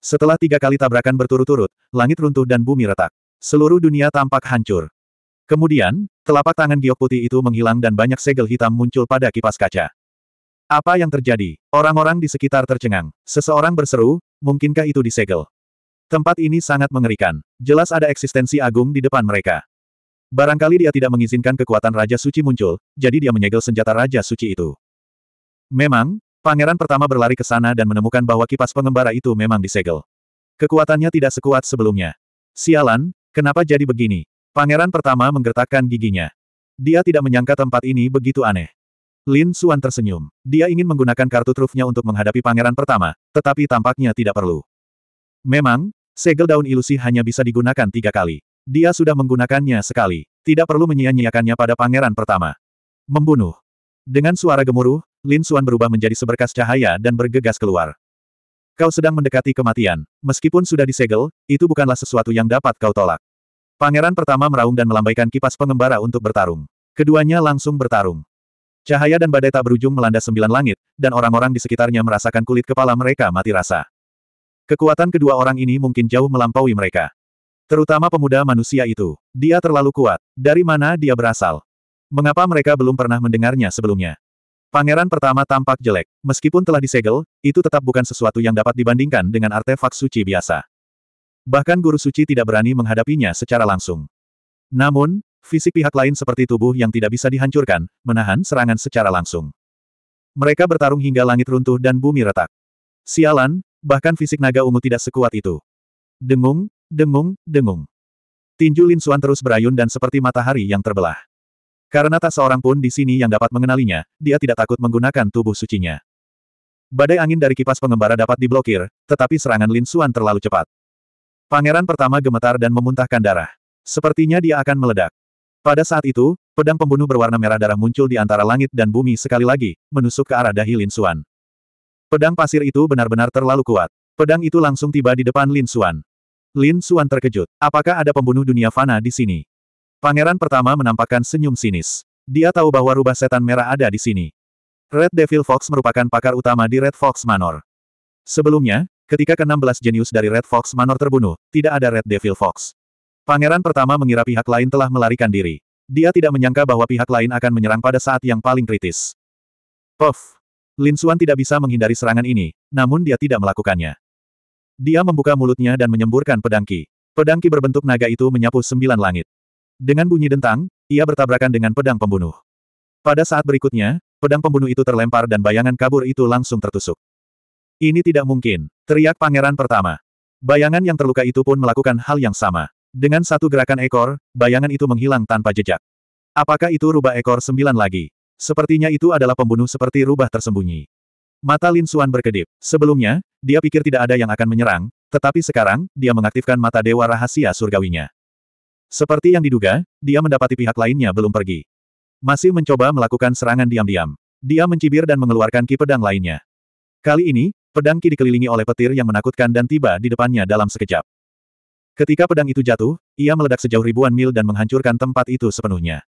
A: Setelah tiga kali tabrakan berturut-turut, langit runtuh dan bumi retak. Seluruh dunia tampak hancur. Kemudian, telapak tangan giok putih itu menghilang dan banyak segel hitam muncul pada kipas kaca. Apa yang terjadi? Orang-orang di sekitar tercengang. Seseorang berseru, mungkinkah itu disegel? Tempat ini sangat mengerikan. Jelas ada eksistensi agung di depan mereka. Barangkali dia tidak mengizinkan kekuatan Raja Suci muncul, jadi dia menyegel senjata Raja Suci itu. Memang, pangeran pertama berlari ke sana dan menemukan bahwa kipas pengembara itu memang disegel. Kekuatannya tidak sekuat sebelumnya. Sialan, kenapa jadi begini? Pangeran pertama menggertakkan giginya. Dia tidak menyangka tempat ini begitu aneh. Lin Suan tersenyum. Dia ingin menggunakan kartu trufnya untuk menghadapi pangeran pertama, tetapi tampaknya tidak perlu. Memang, segel daun ilusi hanya bisa digunakan tiga kali. Dia sudah menggunakannya sekali. Tidak perlu menyia-nyiakannya pada pangeran pertama. Membunuh. Dengan suara gemuruh, Lin Xuan berubah menjadi seberkas cahaya dan bergegas keluar. Kau sedang mendekati kematian. Meskipun sudah disegel, itu bukanlah sesuatu yang dapat kau tolak. Pangeran pertama meraung dan melambaikan kipas pengembara untuk bertarung. Keduanya langsung bertarung. Cahaya dan badai tak berujung melanda sembilan langit, dan orang-orang di sekitarnya merasakan kulit kepala mereka mati rasa. Kekuatan kedua orang ini mungkin jauh melampaui mereka. Terutama pemuda manusia itu. Dia terlalu kuat. Dari mana dia berasal? Mengapa mereka belum pernah mendengarnya sebelumnya? Pangeran pertama tampak jelek. Meskipun telah disegel, itu tetap bukan sesuatu yang dapat dibandingkan dengan artefak suci biasa. Bahkan guru suci tidak berani menghadapinya secara langsung. Namun, fisik pihak lain seperti tubuh yang tidak bisa dihancurkan, menahan serangan secara langsung. Mereka bertarung hingga langit runtuh dan bumi retak. Sialan, bahkan fisik naga ungu tidak sekuat itu. Dengung, dengung, dengung. Tinju Lin Suan terus berayun dan seperti matahari yang terbelah. Karena tak seorang pun di sini yang dapat mengenalinya, dia tidak takut menggunakan tubuh sucinya. Badai angin dari kipas pengembara dapat diblokir, tetapi serangan Lin Suan terlalu cepat. Pangeran pertama gemetar dan memuntahkan darah. Sepertinya dia akan meledak. Pada saat itu, pedang pembunuh berwarna merah darah muncul di antara langit dan bumi sekali lagi, menusuk ke arah dahi Lin Suan. Pedang pasir itu benar-benar terlalu kuat. Pedang itu langsung tiba di depan Lin Suan. Lin Suan terkejut. Apakah ada pembunuh dunia fana di sini? Pangeran pertama menampakkan senyum sinis. Dia tahu bahwa rubah setan merah ada di sini. Red Devil Fox merupakan pakar utama di Red Fox Manor. Sebelumnya, ketika ke-16 jenius dari Red Fox Manor terbunuh, tidak ada Red Devil Fox. Pangeran pertama mengira pihak lain telah melarikan diri. Dia tidak menyangka bahwa pihak lain akan menyerang pada saat yang paling kritis. Puff! Lin Suan tidak bisa menghindari serangan ini, namun dia tidak melakukannya. Dia membuka mulutnya dan menyemburkan pedangki. Pedangki berbentuk naga itu menyapu sembilan langit. Dengan bunyi dentang, ia bertabrakan dengan pedang pembunuh. Pada saat berikutnya, pedang pembunuh itu terlempar dan bayangan kabur itu langsung tertusuk. Ini tidak mungkin, teriak pangeran pertama. Bayangan yang terluka itu pun melakukan hal yang sama. Dengan satu gerakan ekor, bayangan itu menghilang tanpa jejak. Apakah itu rubah ekor sembilan lagi? Sepertinya itu adalah pembunuh seperti rubah tersembunyi. Mata Lin Suan berkedip. Sebelumnya, dia pikir tidak ada yang akan menyerang, tetapi sekarang, dia mengaktifkan mata dewa rahasia surgawinya. Seperti yang diduga, dia mendapati pihak lainnya belum pergi. Masih mencoba melakukan serangan diam-diam. Dia mencibir dan mengeluarkan ki pedang lainnya. Kali ini, pedang ki dikelilingi oleh petir yang menakutkan dan tiba di depannya dalam sekejap. Ketika pedang itu jatuh, ia meledak sejauh ribuan mil dan menghancurkan tempat itu sepenuhnya.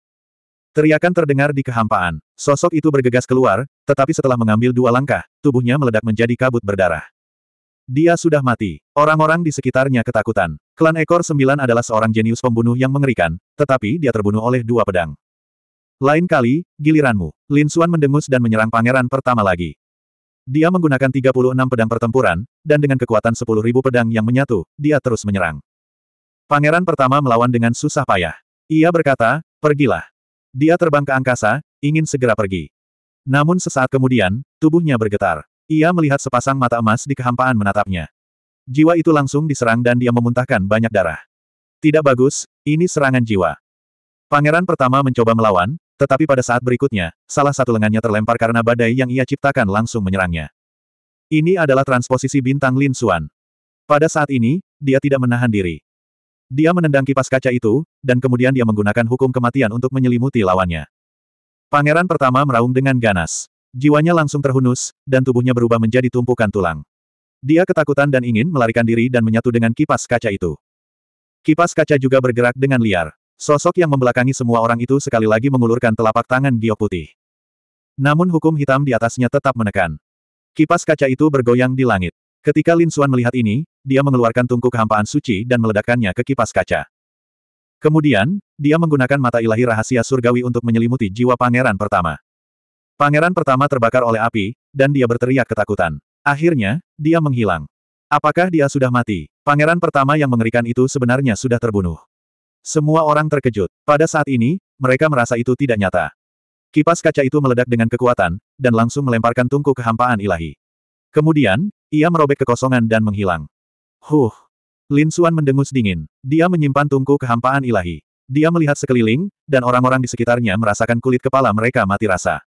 A: Teriakan terdengar di kehampaan. Sosok itu bergegas keluar, tetapi setelah mengambil dua langkah, tubuhnya meledak menjadi kabut berdarah. Dia sudah mati. Orang-orang di sekitarnya ketakutan. Klan Ekor Sembilan adalah seorang jenius pembunuh yang mengerikan, tetapi dia terbunuh oleh dua pedang. Lain kali, giliranmu. Lin Xuan mendengus dan menyerang pangeran pertama lagi. Dia menggunakan 36 pedang pertempuran, dan dengan kekuatan 10.000 pedang yang menyatu, dia terus menyerang. Pangeran pertama melawan dengan susah payah. Ia berkata, pergilah. Dia terbang ke angkasa, ingin segera pergi. Namun sesaat kemudian, tubuhnya bergetar. Ia melihat sepasang mata emas di kehampaan menatapnya. Jiwa itu langsung diserang dan dia memuntahkan banyak darah. Tidak bagus, ini serangan jiwa. Pangeran pertama mencoba melawan, tetapi pada saat berikutnya, salah satu lengannya terlempar karena badai yang ia ciptakan langsung menyerangnya. Ini adalah transposisi bintang Lin Suan. Pada saat ini, dia tidak menahan diri. Dia menendang kipas kaca itu, dan kemudian dia menggunakan hukum kematian untuk menyelimuti lawannya. Pangeran pertama meraung dengan ganas. Jiwanya langsung terhunus, dan tubuhnya berubah menjadi tumpukan tulang. Dia ketakutan dan ingin melarikan diri dan menyatu dengan kipas kaca itu. Kipas kaca juga bergerak dengan liar. Sosok yang membelakangi semua orang itu sekali lagi mengulurkan telapak tangan giok putih. Namun hukum hitam di atasnya tetap menekan. Kipas kaca itu bergoyang di langit. Ketika Lin Suan melihat ini, dia mengeluarkan tungku kehampaan suci dan meledakkannya ke kipas kaca. Kemudian, dia menggunakan mata ilahi rahasia surgawi untuk menyelimuti jiwa pangeran pertama. Pangeran pertama terbakar oleh api, dan dia berteriak ketakutan. Akhirnya, dia menghilang. Apakah dia sudah mati? Pangeran pertama yang mengerikan itu sebenarnya sudah terbunuh. Semua orang terkejut. Pada saat ini, mereka merasa itu tidak nyata. Kipas kaca itu meledak dengan kekuatan, dan langsung melemparkan tungku kehampaan ilahi. Kemudian, ia merobek kekosongan dan menghilang. Huh! Lin Xuan mendengus dingin. Dia menyimpan tungku kehampaan ilahi. Dia melihat sekeliling, dan orang-orang di sekitarnya merasakan kulit kepala mereka mati rasa.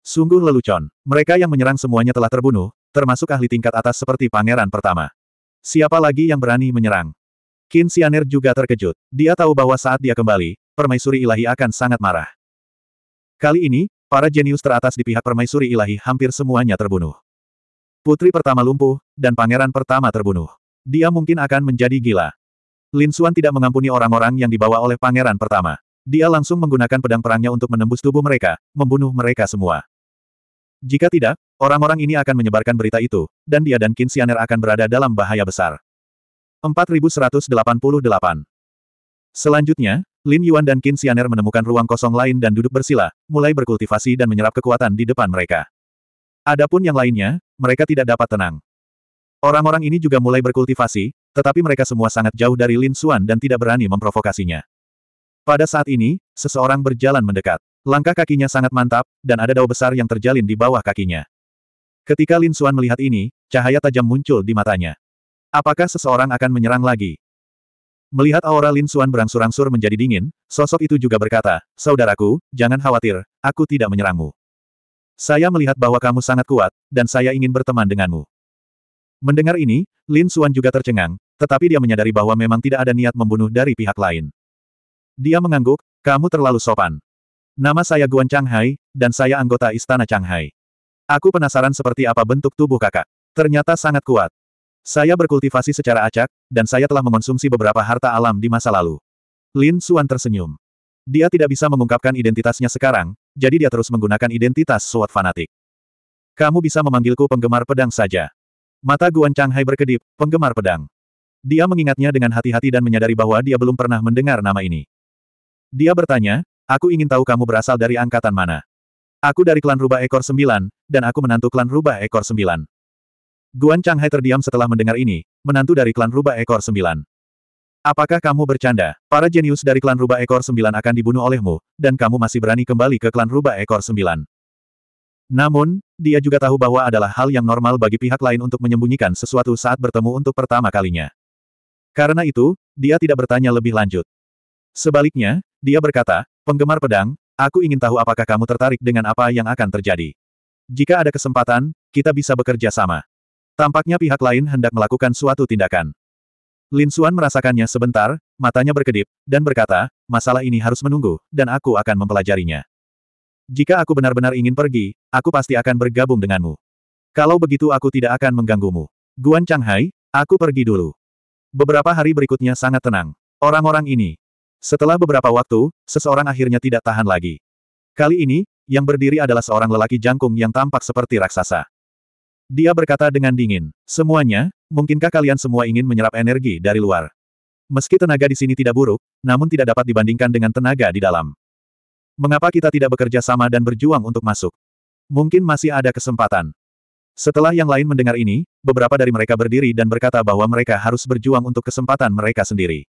A: Sungguh lelucon. Mereka yang menyerang semuanya telah terbunuh, termasuk ahli tingkat atas seperti pangeran pertama. Siapa lagi yang berani menyerang? Qin Xianer juga terkejut. Dia tahu bahwa saat dia kembali, permaisuri ilahi akan sangat marah. Kali ini, para jenius teratas di pihak permaisuri ilahi hampir semuanya terbunuh. Putri pertama lumpuh, dan pangeran pertama terbunuh. Dia mungkin akan menjadi gila. Lin Xuan tidak mengampuni orang-orang yang dibawa oleh pangeran pertama. Dia langsung menggunakan pedang perangnya untuk menembus tubuh mereka, membunuh mereka semua. Jika tidak, orang-orang ini akan menyebarkan berita itu, dan dia dan Qin Xianer akan berada dalam bahaya besar. 4188 Selanjutnya, Lin Yuan dan Qin Xianer menemukan ruang kosong lain dan duduk bersila, mulai berkultivasi dan menyerap kekuatan di depan mereka. Adapun yang lainnya, mereka tidak dapat tenang. Orang-orang ini juga mulai berkultivasi, tetapi mereka semua sangat jauh dari Lin Xuan dan tidak berani memprovokasinya. Pada saat ini, seseorang berjalan mendekat. Langkah kakinya sangat mantap, dan ada dao besar yang terjalin di bawah kakinya. Ketika Lin Xuan melihat ini, cahaya tajam muncul di matanya. Apakah seseorang akan menyerang lagi? Melihat aura Lin Xuan berangsur-angsur menjadi dingin, sosok itu juga berkata, Saudaraku, jangan khawatir, aku tidak menyerangmu. Saya melihat bahwa kamu sangat kuat, dan saya ingin berteman denganmu. Mendengar ini, Lin Xuan juga tercengang, tetapi dia menyadari bahwa memang tidak ada niat membunuh dari pihak lain. Dia mengangguk, kamu terlalu sopan. Nama saya Guan Changhai, dan saya anggota Istana Changhai. Aku penasaran seperti apa bentuk tubuh kakak. Ternyata sangat kuat. Saya berkultivasi secara acak, dan saya telah mengonsumsi beberapa harta alam di masa lalu. Lin Xuan tersenyum. Dia tidak bisa mengungkapkan identitasnya sekarang, jadi dia terus menggunakan identitas suat fanatik. Kamu bisa memanggilku penggemar pedang saja. Mata Guan Chang Hai berkedip, penggemar pedang. Dia mengingatnya dengan hati-hati dan menyadari bahwa dia belum pernah mendengar nama ini. Dia bertanya, aku ingin tahu kamu berasal dari angkatan mana. Aku dari klan rubah ekor sembilan, dan aku menantu klan rubah ekor sembilan. Guan Chang Hai terdiam setelah mendengar ini, menantu dari klan rubah ekor sembilan. Apakah kamu bercanda? Para jenius dari klan rubah ekor sembilan akan dibunuh olehmu, dan kamu masih berani kembali ke klan rubah ekor sembilan. Namun, dia juga tahu bahwa adalah hal yang normal bagi pihak lain untuk menyembunyikan sesuatu saat bertemu untuk pertama kalinya. Karena itu, dia tidak bertanya lebih lanjut. Sebaliknya, dia berkata, penggemar pedang, aku ingin tahu apakah kamu tertarik dengan apa yang akan terjadi. Jika ada kesempatan, kita bisa bekerja sama. Tampaknya pihak lain hendak melakukan suatu tindakan. Lin Suan merasakannya sebentar, matanya berkedip, dan berkata, masalah ini harus menunggu, dan aku akan mempelajarinya. Jika aku benar-benar ingin pergi, aku pasti akan bergabung denganmu. Kalau begitu aku tidak akan mengganggumu. Guan Changhai, aku pergi dulu. Beberapa hari berikutnya sangat tenang. Orang-orang ini. Setelah beberapa waktu, seseorang akhirnya tidak tahan lagi. Kali ini, yang berdiri adalah seorang lelaki jangkung yang tampak seperti raksasa. Dia berkata dengan dingin, semuanya, mungkinkah kalian semua ingin menyerap energi dari luar? Meski tenaga di sini tidak buruk, namun tidak dapat dibandingkan dengan tenaga di dalam. Mengapa kita tidak bekerja sama dan berjuang untuk masuk? Mungkin masih ada kesempatan. Setelah yang lain mendengar ini, beberapa dari mereka berdiri dan berkata bahwa mereka harus berjuang untuk kesempatan mereka sendiri.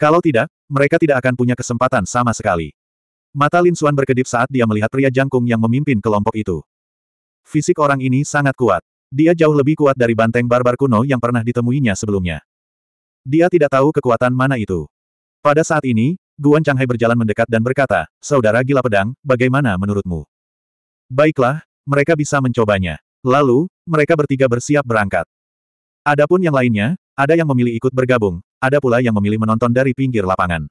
A: Kalau tidak, mereka tidak akan punya kesempatan sama sekali. Mata Lin Xuan berkedip saat dia melihat pria jangkung yang memimpin kelompok itu. Fisik orang ini sangat kuat. Dia jauh lebih kuat dari banteng barbar kuno yang pernah ditemuinya sebelumnya. Dia tidak tahu kekuatan mana itu. Pada saat ini, Guan Changhai berjalan mendekat dan berkata, Saudara gila pedang, bagaimana menurutmu? Baiklah, mereka bisa mencobanya. Lalu, mereka bertiga bersiap berangkat. Adapun yang lainnya, ada yang memilih ikut bergabung, ada pula yang memilih menonton dari pinggir lapangan.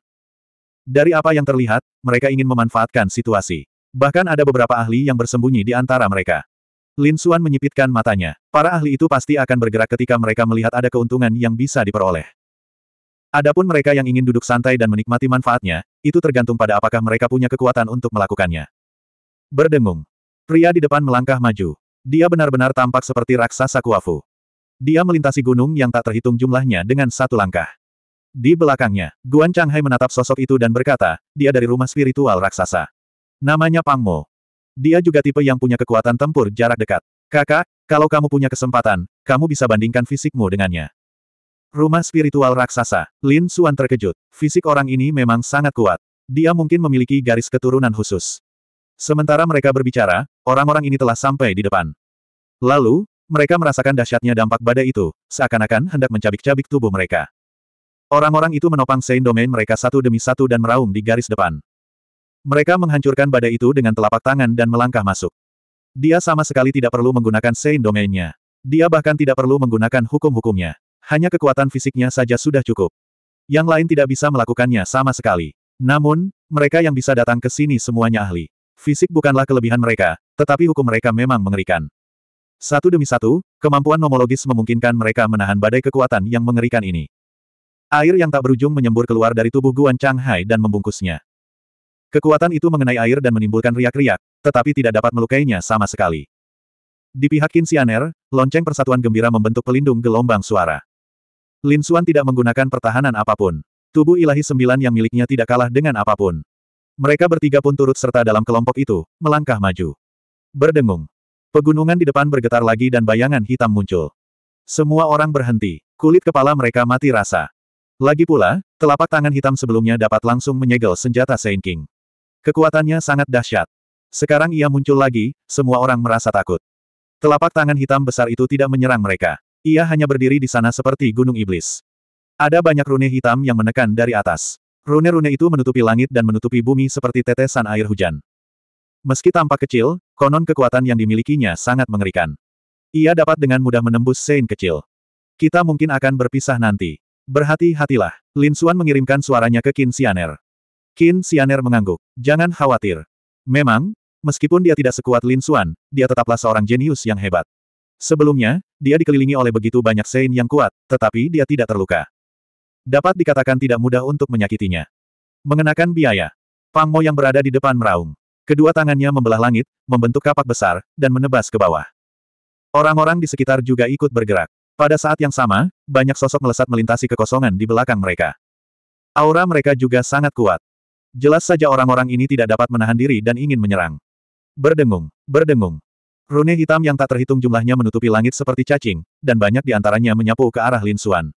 A: Dari apa yang terlihat, mereka ingin memanfaatkan situasi. Bahkan ada beberapa ahli yang bersembunyi di antara mereka. Lin Suan menyipitkan matanya. Para ahli itu pasti akan bergerak ketika mereka melihat ada keuntungan yang bisa diperoleh. Adapun mereka yang ingin duduk santai dan menikmati manfaatnya, itu tergantung pada apakah mereka punya kekuatan untuk melakukannya. Berdengung. Pria di depan melangkah maju. Dia benar-benar tampak seperti raksasa Kuafu. Dia melintasi gunung yang tak terhitung jumlahnya dengan satu langkah. Di belakangnya, Guan Changhai menatap sosok itu dan berkata, dia dari rumah spiritual raksasa. Namanya Pang Mo, dia juga tipe yang punya kekuatan tempur jarak dekat. Kakak, kalau kamu punya kesempatan, kamu bisa bandingkan fisikmu dengannya. Rumah spiritual raksasa, Lin Suan terkejut. Fisik orang ini memang sangat kuat. Dia mungkin memiliki garis keturunan khusus. Sementara mereka berbicara, orang-orang ini telah sampai di depan. Lalu, mereka merasakan dahsyatnya dampak badai itu, seakan-akan hendak mencabik-cabik tubuh mereka. Orang-orang itu menopang Sein Domain mereka satu demi satu dan meraung di garis depan. Mereka menghancurkan badai itu dengan telapak tangan dan melangkah masuk. Dia sama sekali tidak perlu menggunakan Sein Domainnya. Dia bahkan tidak perlu menggunakan hukum-hukumnya. Hanya kekuatan fisiknya saja sudah cukup. Yang lain tidak bisa melakukannya sama sekali. Namun, mereka yang bisa datang ke sini semuanya ahli. Fisik bukanlah kelebihan mereka, tetapi hukum mereka memang mengerikan. Satu demi satu, kemampuan nomologis memungkinkan mereka menahan badai kekuatan yang mengerikan ini. Air yang tak berujung menyembur keluar dari tubuh Guan Chang Hai dan membungkusnya. Kekuatan itu mengenai air dan menimbulkan riak-riak, tetapi tidak dapat melukainya sama sekali. Di pihak Kinsianer, lonceng persatuan gembira membentuk pelindung gelombang suara. Lin Xuan tidak menggunakan pertahanan apapun. Tubuh ilahi sembilan yang miliknya tidak kalah dengan apapun. Mereka bertiga pun turut serta dalam kelompok itu, melangkah maju. Berdengung. Pegunungan di depan bergetar lagi dan bayangan hitam muncul. Semua orang berhenti, kulit kepala mereka mati rasa. Lagi pula, telapak tangan hitam sebelumnya dapat langsung menyegel senjata Saint King. Kekuatannya sangat dahsyat. Sekarang ia muncul lagi, semua orang merasa takut. Telapak tangan hitam besar itu tidak menyerang mereka. Ia hanya berdiri di sana seperti gunung iblis. Ada banyak rune hitam yang menekan dari atas. Rune-rune itu menutupi langit dan menutupi bumi seperti tetesan air hujan. Meski tampak kecil, konon kekuatan yang dimilikinya sangat mengerikan. Ia dapat dengan mudah menembus sein kecil. Kita mungkin akan berpisah nanti. Berhati-hatilah. Lin Suan mengirimkan suaranya ke Qin Xianer. Qin Xianer mengangguk. Jangan khawatir. Memang, meskipun dia tidak sekuat Lin Xuan, dia tetaplah seorang jenius yang hebat. Sebelumnya, dia dikelilingi oleh begitu banyak sein yang kuat, tetapi dia tidak terluka. Dapat dikatakan tidak mudah untuk menyakitinya. Mengenakan biaya. Pang Mo yang berada di depan meraung. Kedua tangannya membelah langit, membentuk kapak besar, dan menebas ke bawah. Orang-orang di sekitar juga ikut bergerak. Pada saat yang sama, banyak sosok melesat melintasi kekosongan di belakang mereka. Aura mereka juga sangat kuat. Jelas saja orang-orang ini tidak dapat menahan diri dan ingin menyerang. Berdengung, berdengung. Rune hitam yang tak terhitung jumlahnya menutupi langit seperti cacing, dan banyak di antaranya menyapu ke arah Lin Xuan.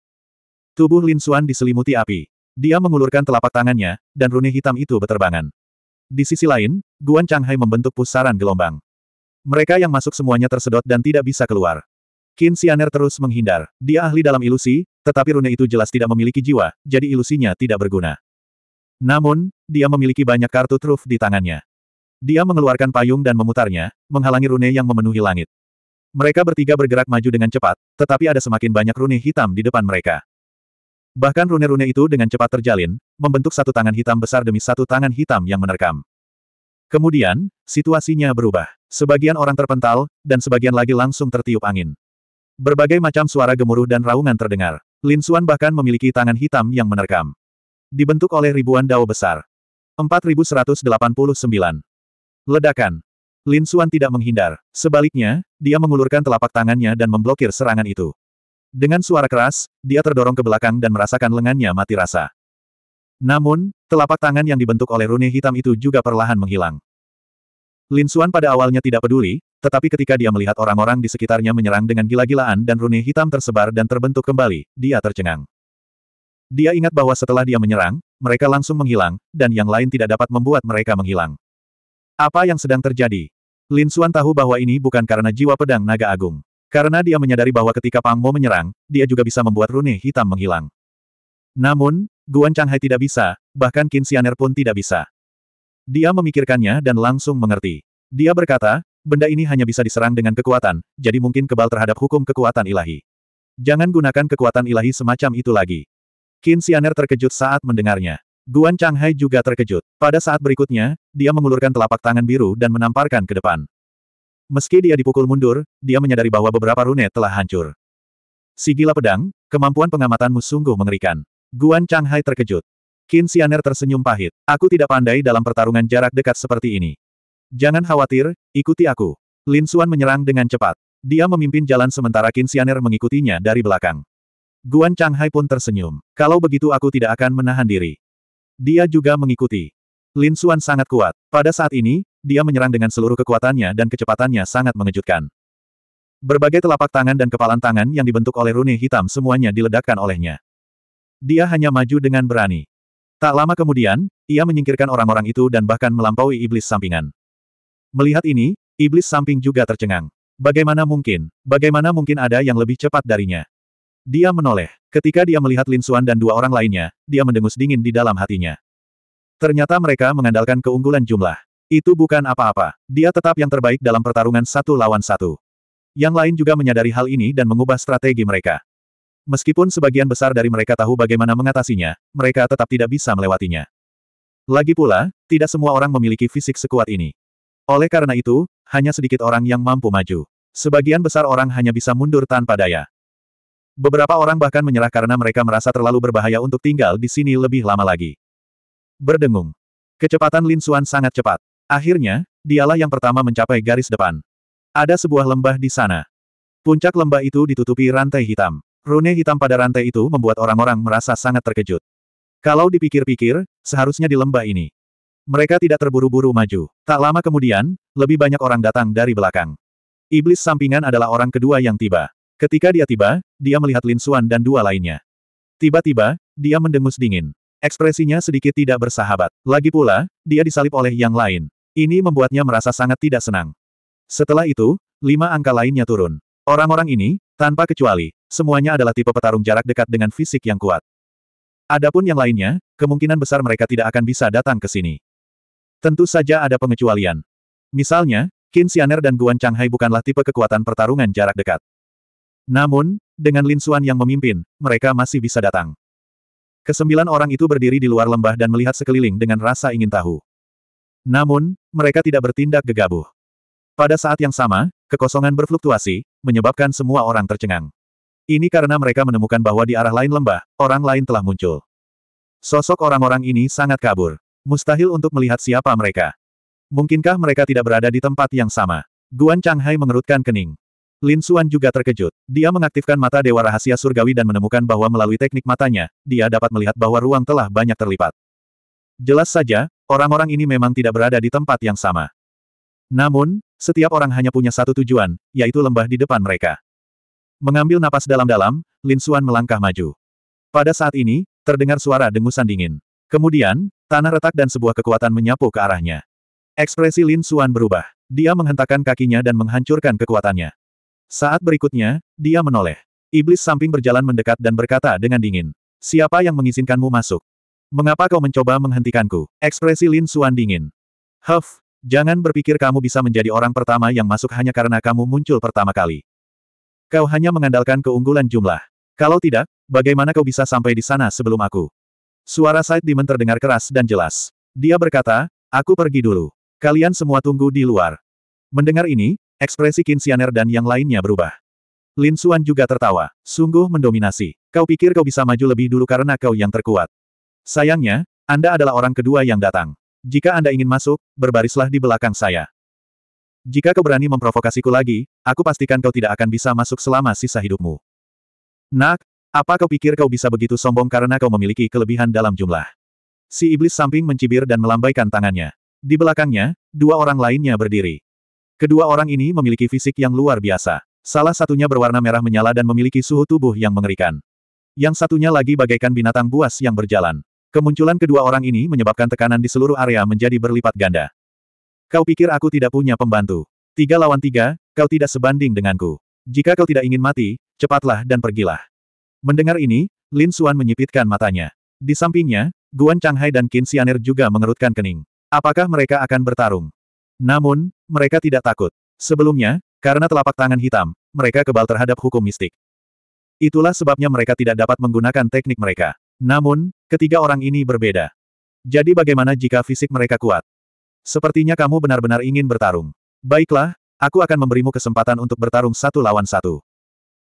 A: Tubuh Lin Xuan diselimuti api. Dia mengulurkan telapak tangannya, dan rune hitam itu berterbangan. Di sisi lain, Guan Chang Hai membentuk pusaran gelombang. Mereka yang masuk semuanya tersedot dan tidak bisa keluar. Qin Xianer terus menghindar. Dia ahli dalam ilusi, tetapi rune itu jelas tidak memiliki jiwa, jadi ilusinya tidak berguna. Namun, dia memiliki banyak kartu truf di tangannya. Dia mengeluarkan payung dan memutarnya, menghalangi rune yang memenuhi langit. Mereka bertiga bergerak maju dengan cepat, tetapi ada semakin banyak rune hitam di depan mereka. Bahkan rune-rune itu dengan cepat terjalin, membentuk satu tangan hitam besar demi satu tangan hitam yang menerkam. Kemudian, situasinya berubah. Sebagian orang terpental, dan sebagian lagi langsung tertiup angin. Berbagai macam suara gemuruh dan raungan terdengar. Lin Xuan bahkan memiliki tangan hitam yang menerkam. Dibentuk oleh ribuan dao besar. 4189. Ledakan. Lin Suan tidak menghindar. Sebaliknya, dia mengulurkan telapak tangannya dan memblokir serangan itu. Dengan suara keras, dia terdorong ke belakang dan merasakan lengannya mati rasa. Namun, telapak tangan yang dibentuk oleh rune hitam itu juga perlahan menghilang. Lin Suan pada awalnya tidak peduli, tetapi ketika dia melihat orang-orang di sekitarnya menyerang dengan gila-gilaan dan rune hitam tersebar dan terbentuk kembali, dia tercengang. Dia ingat bahwa setelah dia menyerang, mereka langsung menghilang, dan yang lain tidak dapat membuat mereka menghilang. Apa yang sedang terjadi? Lin Suan tahu bahwa ini bukan karena jiwa pedang naga agung. Karena dia menyadari bahwa ketika Pang Mo menyerang, dia juga bisa membuat rune hitam menghilang. Namun, Guan Chang Hai tidak bisa, bahkan Qin Xianer pun tidak bisa. Dia memikirkannya dan langsung mengerti. Dia berkata, benda ini hanya bisa diserang dengan kekuatan, jadi mungkin kebal terhadap hukum kekuatan ilahi. Jangan gunakan kekuatan ilahi semacam itu lagi. Qin Xianer terkejut saat mendengarnya. Guan Changhai juga terkejut. Pada saat berikutnya, dia mengulurkan telapak tangan biru dan menamparkan ke depan. Meski dia dipukul mundur, dia menyadari bahwa beberapa rune telah hancur. Si gila pedang, kemampuan pengamatanmu sungguh mengerikan. Guan Changhai terkejut. Qin Xianer tersenyum pahit. Aku tidak pandai dalam pertarungan jarak dekat seperti ini. Jangan khawatir, ikuti aku. Lin Xuan menyerang dengan cepat. Dia memimpin jalan sementara Qin Xianer mengikutinya dari belakang. Guan Changhai pun tersenyum. Kalau begitu aku tidak akan menahan diri. Dia juga mengikuti. Lin Xuan sangat kuat. Pada saat ini, dia menyerang dengan seluruh kekuatannya dan kecepatannya sangat mengejutkan. Berbagai telapak tangan dan kepalan tangan yang dibentuk oleh rune hitam semuanya diledakkan olehnya. Dia hanya maju dengan berani. Tak lama kemudian, ia menyingkirkan orang-orang itu dan bahkan melampaui iblis sampingan. Melihat ini, iblis samping juga tercengang. Bagaimana mungkin, bagaimana mungkin ada yang lebih cepat darinya? Dia menoleh. Ketika dia melihat Lin Suan dan dua orang lainnya, dia mendengus dingin di dalam hatinya. Ternyata mereka mengandalkan keunggulan jumlah. Itu bukan apa-apa. Dia tetap yang terbaik dalam pertarungan satu lawan satu. Yang lain juga menyadari hal ini dan mengubah strategi mereka. Meskipun sebagian besar dari mereka tahu bagaimana mengatasinya, mereka tetap tidak bisa melewatinya. Lagi pula, tidak semua orang memiliki fisik sekuat ini. Oleh karena itu, hanya sedikit orang yang mampu maju. Sebagian besar orang hanya bisa mundur tanpa daya. Beberapa orang bahkan menyerah karena mereka merasa terlalu berbahaya untuk tinggal di sini lebih lama lagi. Berdengung. Kecepatan Lin Suan sangat cepat. Akhirnya, dialah yang pertama mencapai garis depan. Ada sebuah lembah di sana. Puncak lembah itu ditutupi rantai hitam. Rune hitam pada rantai itu membuat orang-orang merasa sangat terkejut. Kalau dipikir-pikir, seharusnya di lembah ini. Mereka tidak terburu-buru maju. Tak lama kemudian, lebih banyak orang datang dari belakang. Iblis sampingan adalah orang kedua yang tiba. Ketika dia tiba, dia melihat Lin Suan dan dua lainnya. Tiba-tiba, dia mendengus dingin. Ekspresinya sedikit tidak bersahabat. Lagi pula, dia disalip oleh yang lain. Ini membuatnya merasa sangat tidak senang. Setelah itu, lima angka lainnya turun. Orang-orang ini, tanpa kecuali, semuanya adalah tipe petarung jarak dekat dengan fisik yang kuat. Adapun yang lainnya, kemungkinan besar mereka tidak akan bisa datang ke sini. Tentu saja ada pengecualian. Misalnya, Qin Xianer dan Guan Changhai bukanlah tipe kekuatan pertarungan jarak dekat. Namun, dengan Lin Xuan yang memimpin, mereka masih bisa datang. Kesembilan orang itu berdiri di luar lembah dan melihat sekeliling dengan rasa ingin tahu. Namun, mereka tidak bertindak gegabah. Pada saat yang sama, kekosongan berfluktuasi, menyebabkan semua orang tercengang. Ini karena mereka menemukan bahwa di arah lain lembah, orang lain telah muncul. Sosok orang-orang ini sangat kabur. Mustahil untuk melihat siapa mereka. Mungkinkah mereka tidak berada di tempat yang sama? Guan Changhai mengerutkan kening. Lin Suan juga terkejut. Dia mengaktifkan mata Dewa Rahasia Surgawi dan menemukan bahwa melalui teknik matanya, dia dapat melihat bahwa ruang telah banyak terlipat. Jelas saja, orang-orang ini memang tidak berada di tempat yang sama. Namun, setiap orang hanya punya satu tujuan, yaitu lembah di depan mereka. Mengambil napas dalam-dalam, Lin Suan melangkah maju. Pada saat ini, terdengar suara dengusan dingin. Kemudian, tanah retak dan sebuah kekuatan menyapu ke arahnya. Ekspresi Lin Suan berubah. Dia menghentakkan kakinya dan menghancurkan kekuatannya. Saat berikutnya, dia menoleh. Iblis samping berjalan mendekat dan berkata dengan dingin. Siapa yang mengizinkanmu masuk? Mengapa kau mencoba menghentikanku? Ekspresi Lin Suan dingin. Huff, jangan berpikir kamu bisa menjadi orang pertama yang masuk hanya karena kamu muncul pertama kali. Kau hanya mengandalkan keunggulan jumlah. Kalau tidak, bagaimana kau bisa sampai di sana sebelum aku? Suara Said Dimen terdengar keras dan jelas. Dia berkata, aku pergi dulu. Kalian semua tunggu di luar. Mendengar ini, Ekspresi Kinsianer dan yang lainnya berubah. Lin Xuan juga tertawa. Sungguh mendominasi. Kau pikir kau bisa maju lebih dulu karena kau yang terkuat. Sayangnya, Anda adalah orang kedua yang datang. Jika Anda ingin masuk, berbarislah di belakang saya. Jika kau berani memprovokasiku lagi, aku pastikan kau tidak akan bisa masuk selama sisa hidupmu. Nak, apa kau pikir kau bisa begitu sombong karena kau memiliki kelebihan dalam jumlah? Si iblis samping mencibir dan melambaikan tangannya. Di belakangnya, dua orang lainnya berdiri. Kedua orang ini memiliki fisik yang luar biasa. Salah satunya berwarna merah menyala dan memiliki suhu tubuh yang mengerikan. Yang satunya lagi bagaikan binatang buas yang berjalan. Kemunculan kedua orang ini menyebabkan tekanan di seluruh area menjadi berlipat ganda. Kau pikir aku tidak punya pembantu. Tiga lawan tiga, kau tidak sebanding denganku. Jika kau tidak ingin mati, cepatlah dan pergilah. Mendengar ini, Lin Xuan menyipitkan matanya. Di sampingnya, Guan Changhai dan Qin Xianer juga mengerutkan kening. Apakah mereka akan bertarung? Namun, mereka tidak takut. Sebelumnya, karena telapak tangan hitam, mereka kebal terhadap hukum mistik. Itulah sebabnya mereka tidak dapat menggunakan teknik mereka. Namun, ketiga orang ini berbeda. Jadi bagaimana jika fisik mereka kuat? Sepertinya kamu benar-benar ingin bertarung. Baiklah, aku akan memberimu kesempatan untuk bertarung satu lawan satu.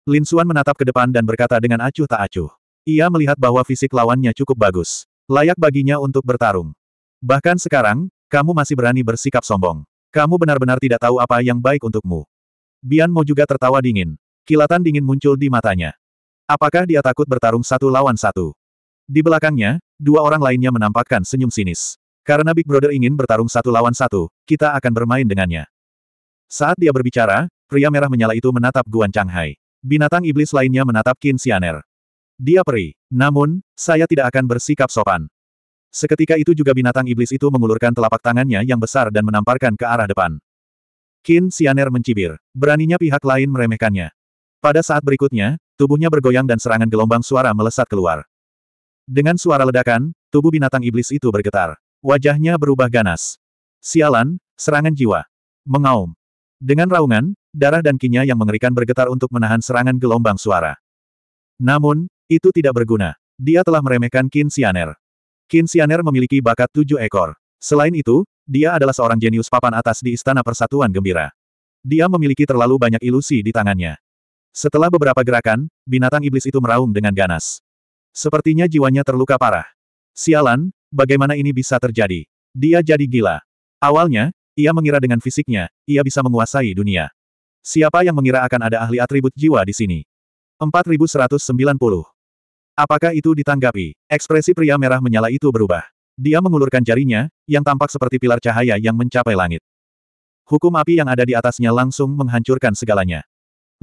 A: Lin Xuan menatap ke depan dan berkata dengan acuh tak acuh. Ia melihat bahwa fisik lawannya cukup bagus. Layak baginya untuk bertarung. Bahkan sekarang, kamu masih berani bersikap sombong. Kamu benar-benar tidak tahu apa yang baik untukmu. Bian Mo juga tertawa dingin. Kilatan dingin muncul di matanya. Apakah dia takut bertarung satu lawan satu? Di belakangnya, dua orang lainnya menampakkan senyum sinis. Karena Big Brother ingin bertarung satu lawan satu, kita akan bermain dengannya. Saat dia berbicara, pria merah menyala itu menatap Guan Changhai. Binatang iblis lainnya menatap Qin Xianer. Dia perih. Namun, saya tidak akan bersikap sopan. Seketika itu juga binatang iblis itu mengulurkan telapak tangannya yang besar dan menamparkan ke arah depan. Qin Xianer mencibir. Beraninya pihak lain meremehkannya. Pada saat berikutnya, tubuhnya bergoyang dan serangan gelombang suara melesat keluar. Dengan suara ledakan, tubuh binatang iblis itu bergetar. Wajahnya berubah ganas. Sialan, serangan jiwa. Mengaum. Dengan raungan, darah dan kinya yang mengerikan bergetar untuk menahan serangan gelombang suara. Namun, itu tidak berguna. Dia telah meremehkan Qin Xianer. Qin Xianer memiliki bakat tujuh ekor. Selain itu, dia adalah seorang jenius papan atas di Istana Persatuan Gembira. Dia memiliki terlalu banyak ilusi di tangannya. Setelah beberapa gerakan, binatang iblis itu meraung dengan ganas. Sepertinya jiwanya terluka parah. Sialan, bagaimana ini bisa terjadi? Dia jadi gila. Awalnya, ia mengira dengan fisiknya, ia bisa menguasai dunia. Siapa yang mengira akan ada ahli atribut jiwa di sini? 4190 Apakah itu ditanggapi? Ekspresi pria merah menyala itu berubah. Dia mengulurkan jarinya, yang tampak seperti pilar cahaya yang mencapai langit. Hukum api yang ada di atasnya langsung menghancurkan segalanya.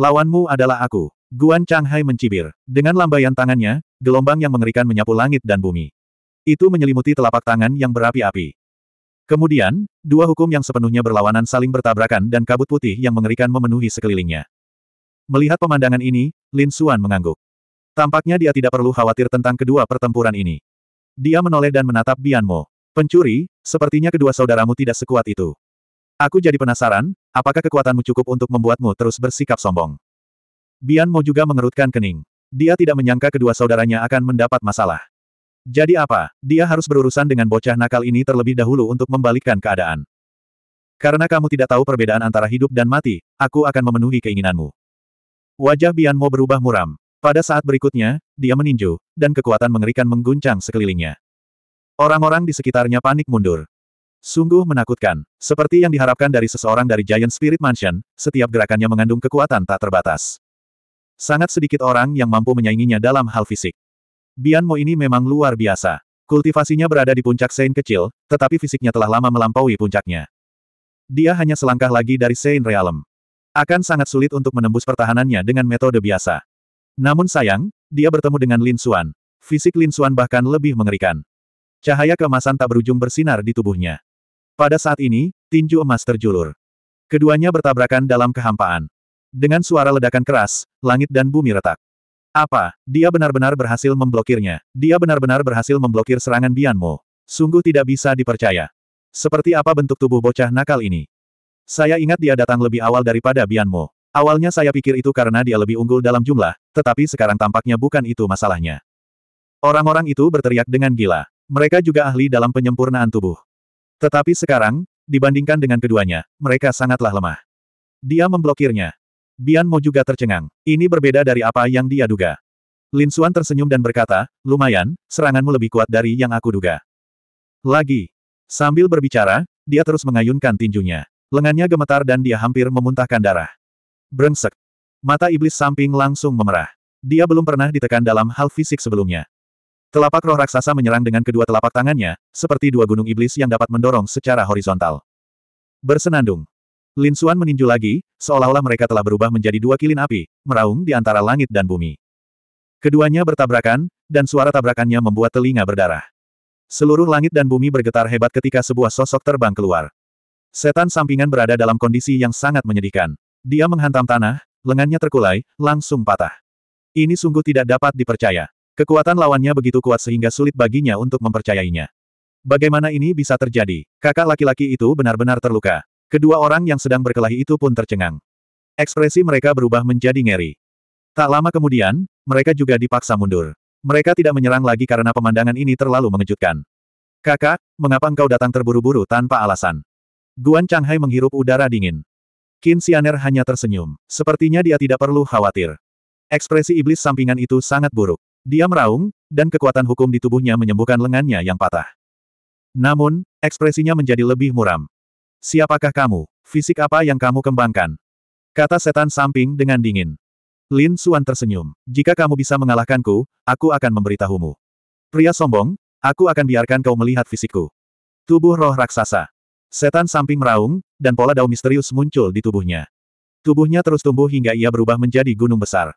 A: Lawanmu adalah aku. Guan Chang Hai mencibir. Dengan lambaian tangannya, gelombang yang mengerikan menyapu langit dan bumi. Itu menyelimuti telapak tangan yang berapi-api. Kemudian, dua hukum yang sepenuhnya berlawanan saling bertabrakan dan kabut putih yang mengerikan memenuhi sekelilingnya. Melihat pemandangan ini, Lin Xuan mengangguk. Tampaknya dia tidak perlu khawatir tentang kedua pertempuran ini. Dia menoleh dan menatap Bianmo. Pencuri, sepertinya kedua saudaramu tidak sekuat itu. Aku jadi penasaran, apakah kekuatanmu cukup untuk membuatmu terus bersikap sombong? Bianmo juga mengerutkan kening. Dia tidak menyangka kedua saudaranya akan mendapat masalah. Jadi apa, dia harus berurusan dengan bocah nakal ini terlebih dahulu untuk membalikkan keadaan. Karena kamu tidak tahu perbedaan antara hidup dan mati, aku akan memenuhi keinginanmu. Wajah Bianmo berubah muram. Pada saat berikutnya, dia meninju, dan kekuatan mengerikan mengguncang sekelilingnya. Orang-orang di sekitarnya panik mundur. Sungguh menakutkan. Seperti yang diharapkan dari seseorang dari Giant Spirit Mansion, setiap gerakannya mengandung kekuatan tak terbatas. Sangat sedikit orang yang mampu menyainginya dalam hal fisik. Bian Mo ini memang luar biasa. Kultivasinya berada di puncak Sein kecil, tetapi fisiknya telah lama melampaui puncaknya. Dia hanya selangkah lagi dari Sein Realm. Akan sangat sulit untuk menembus pertahanannya dengan metode biasa. Namun sayang, dia bertemu dengan Lin Xuan. Fisik Lin Xuan bahkan lebih mengerikan. Cahaya kemasan tak berujung bersinar di tubuhnya. Pada saat ini, tinju emas terjulur. Keduanya bertabrakan dalam kehampaan. Dengan suara ledakan keras, langit dan bumi retak. Apa, dia benar-benar berhasil memblokirnya. Dia benar-benar berhasil memblokir serangan Bianmo. Sungguh tidak bisa dipercaya. Seperti apa bentuk tubuh bocah nakal ini? Saya ingat dia datang lebih awal daripada Bianmo. Awalnya saya pikir itu karena dia lebih unggul dalam jumlah, tetapi sekarang tampaknya bukan itu masalahnya. Orang-orang itu berteriak dengan gila. Mereka juga ahli dalam penyempurnaan tubuh. Tetapi sekarang, dibandingkan dengan keduanya, mereka sangatlah lemah. Dia memblokirnya. Bian Mo juga tercengang. Ini berbeda dari apa yang dia duga. Lin Xuan tersenyum dan berkata, lumayan, seranganmu lebih kuat dari yang aku duga. Lagi. Sambil berbicara, dia terus mengayunkan tinjunya. Lengannya gemetar dan dia hampir memuntahkan darah. Brengsek. Mata iblis samping langsung memerah. Dia belum pernah ditekan dalam hal fisik sebelumnya. Telapak roh raksasa menyerang dengan kedua telapak tangannya, seperti dua gunung iblis yang dapat mendorong secara horizontal. Bersenandung. Lin Suan meninju lagi, seolah-olah mereka telah berubah menjadi dua kilin api, meraung di antara langit dan bumi. Keduanya bertabrakan, dan suara tabrakannya membuat telinga berdarah. Seluruh langit dan bumi bergetar hebat ketika sebuah sosok terbang keluar. Setan sampingan berada dalam kondisi yang sangat menyedihkan. Dia menghantam tanah, lengannya terkulai, langsung patah. Ini sungguh tidak dapat dipercaya. Kekuatan lawannya begitu kuat sehingga sulit baginya untuk mempercayainya. Bagaimana ini bisa terjadi? Kakak laki-laki itu benar-benar terluka. Kedua orang yang sedang berkelahi itu pun tercengang. Ekspresi mereka berubah menjadi ngeri. Tak lama kemudian, mereka juga dipaksa mundur. Mereka tidak menyerang lagi karena pemandangan ini terlalu mengejutkan. Kakak, mengapa engkau datang terburu-buru tanpa alasan? Guan Changhai menghirup udara dingin. Qin Xianer hanya tersenyum. Sepertinya dia tidak perlu khawatir. Ekspresi iblis sampingan itu sangat buruk. Dia meraung, dan kekuatan hukum di tubuhnya menyembuhkan lengannya yang patah. Namun, ekspresinya menjadi lebih muram. Siapakah kamu? Fisik apa yang kamu kembangkan? Kata setan samping dengan dingin. Lin Suan tersenyum. Jika kamu bisa mengalahkanku, aku akan memberitahumu. Pria sombong, aku akan biarkan kau melihat fisikku. Tubuh roh raksasa. Setan samping meraung, dan pola dao misterius muncul di tubuhnya. Tubuhnya terus tumbuh hingga ia berubah menjadi gunung besar.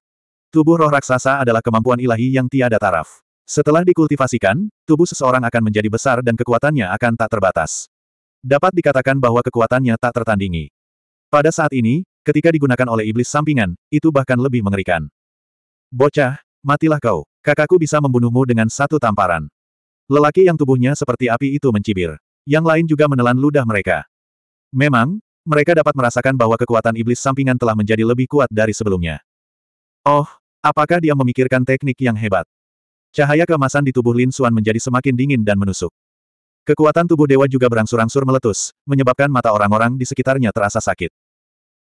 A: Tubuh roh raksasa adalah kemampuan ilahi yang tiada taraf. Setelah dikultivasikan, tubuh seseorang akan menjadi besar dan kekuatannya akan tak terbatas. Dapat dikatakan bahwa kekuatannya tak tertandingi. Pada saat ini, ketika digunakan oleh iblis sampingan, itu bahkan lebih mengerikan. Bocah, matilah kau. Kakakku bisa membunuhmu dengan satu tamparan. Lelaki yang tubuhnya seperti api itu mencibir. Yang lain juga menelan ludah mereka. Memang, mereka dapat merasakan bahwa kekuatan iblis sampingan telah menjadi lebih kuat dari sebelumnya. Oh, apakah dia memikirkan teknik yang hebat? Cahaya kemasan di tubuh Lin Suan menjadi semakin dingin dan menusuk. Kekuatan tubuh dewa juga berangsur-angsur meletus, menyebabkan mata orang-orang di sekitarnya terasa sakit.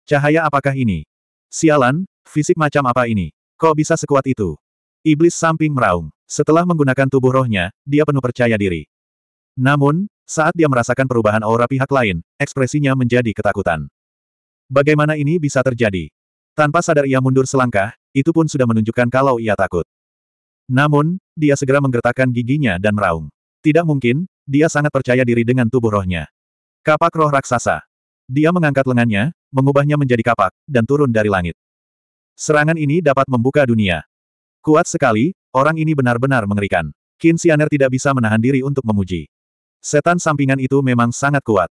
A: Cahaya apakah ini? Sialan, fisik macam apa ini? Kok bisa sekuat itu? Iblis samping meraung. Setelah menggunakan tubuh rohnya, dia penuh percaya diri. Namun, saat dia merasakan perubahan aura pihak lain, ekspresinya menjadi ketakutan. Bagaimana ini bisa terjadi? Tanpa sadar ia mundur selangkah, itu pun sudah menunjukkan kalau ia takut. Namun, dia segera menggertakkan giginya dan meraung. Tidak mungkin, dia sangat percaya diri dengan tubuh rohnya. Kapak roh raksasa. Dia mengangkat lengannya, mengubahnya menjadi kapak, dan turun dari langit. Serangan ini dapat membuka dunia. Kuat sekali, orang ini benar-benar mengerikan. Qin Xianer tidak bisa menahan diri untuk memuji. Setan sampingan itu memang sangat kuat.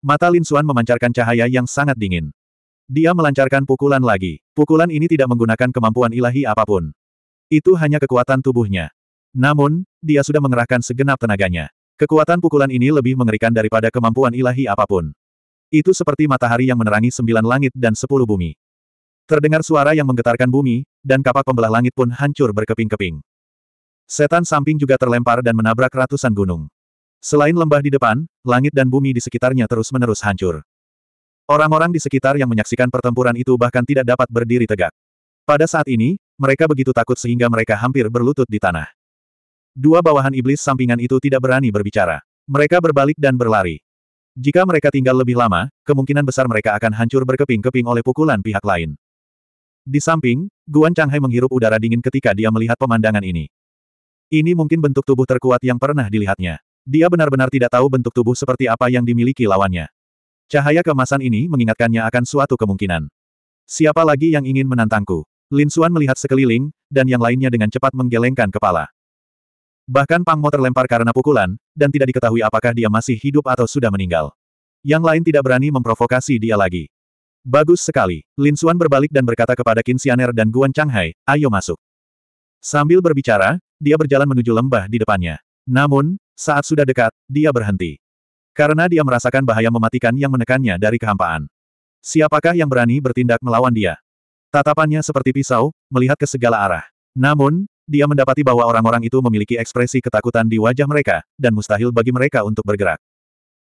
A: Mata Lin Xuan memancarkan cahaya yang sangat dingin. Dia melancarkan pukulan lagi. Pukulan ini tidak menggunakan kemampuan ilahi apapun. Itu hanya kekuatan tubuhnya. Namun, dia sudah mengerahkan segenap tenaganya. Kekuatan pukulan ini lebih mengerikan daripada kemampuan ilahi apapun. Itu seperti matahari yang menerangi sembilan langit dan sepuluh bumi. Terdengar suara yang menggetarkan bumi, dan kapak pembelah langit pun hancur berkeping-keping. Setan samping juga terlempar dan menabrak ratusan gunung. Selain lembah di depan, langit dan bumi di sekitarnya terus-menerus hancur. Orang-orang di sekitar yang menyaksikan pertempuran itu bahkan tidak dapat berdiri tegak. Pada saat ini, mereka begitu takut sehingga mereka hampir berlutut di tanah. Dua bawahan iblis sampingan itu tidak berani berbicara. Mereka berbalik dan berlari. Jika mereka tinggal lebih lama, kemungkinan besar mereka akan hancur berkeping-keping oleh pukulan pihak lain. Di samping, Guan Changhai menghirup udara dingin ketika dia melihat pemandangan ini. Ini mungkin bentuk tubuh terkuat yang pernah dilihatnya. Dia benar-benar tidak tahu bentuk tubuh seperti apa yang dimiliki lawannya. Cahaya kemasan ini mengingatkannya akan suatu kemungkinan. Siapa lagi yang ingin menantangku? Lin Suan melihat sekeliling, dan yang lainnya dengan cepat menggelengkan kepala. Bahkan Pang Mo terlempar karena pukulan, dan tidak diketahui apakah dia masih hidup atau sudah meninggal. Yang lain tidak berani memprovokasi dia lagi. Bagus sekali. Lin Suan berbalik dan berkata kepada Qin Xianer dan Guan Changhai, ayo masuk. Sambil berbicara, dia berjalan menuju lembah di depannya. Namun, saat sudah dekat, dia berhenti. Karena dia merasakan bahaya mematikan yang menekannya dari kehampaan. Siapakah yang berani bertindak melawan dia? Tatapannya seperti pisau, melihat ke segala arah. Namun, dia mendapati bahwa orang-orang itu memiliki ekspresi ketakutan di wajah mereka, dan mustahil bagi mereka untuk bergerak.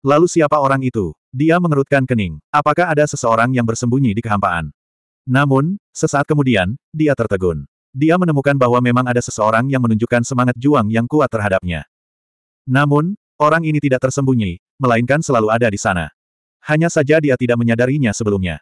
A: Lalu siapa orang itu? Dia mengerutkan kening. Apakah ada seseorang yang bersembunyi di kehampaan? Namun, sesaat kemudian, dia tertegun. Dia menemukan bahwa memang ada seseorang yang menunjukkan semangat juang yang kuat terhadapnya. Namun, orang ini tidak tersembunyi, melainkan selalu ada di sana. Hanya saja dia tidak menyadarinya sebelumnya.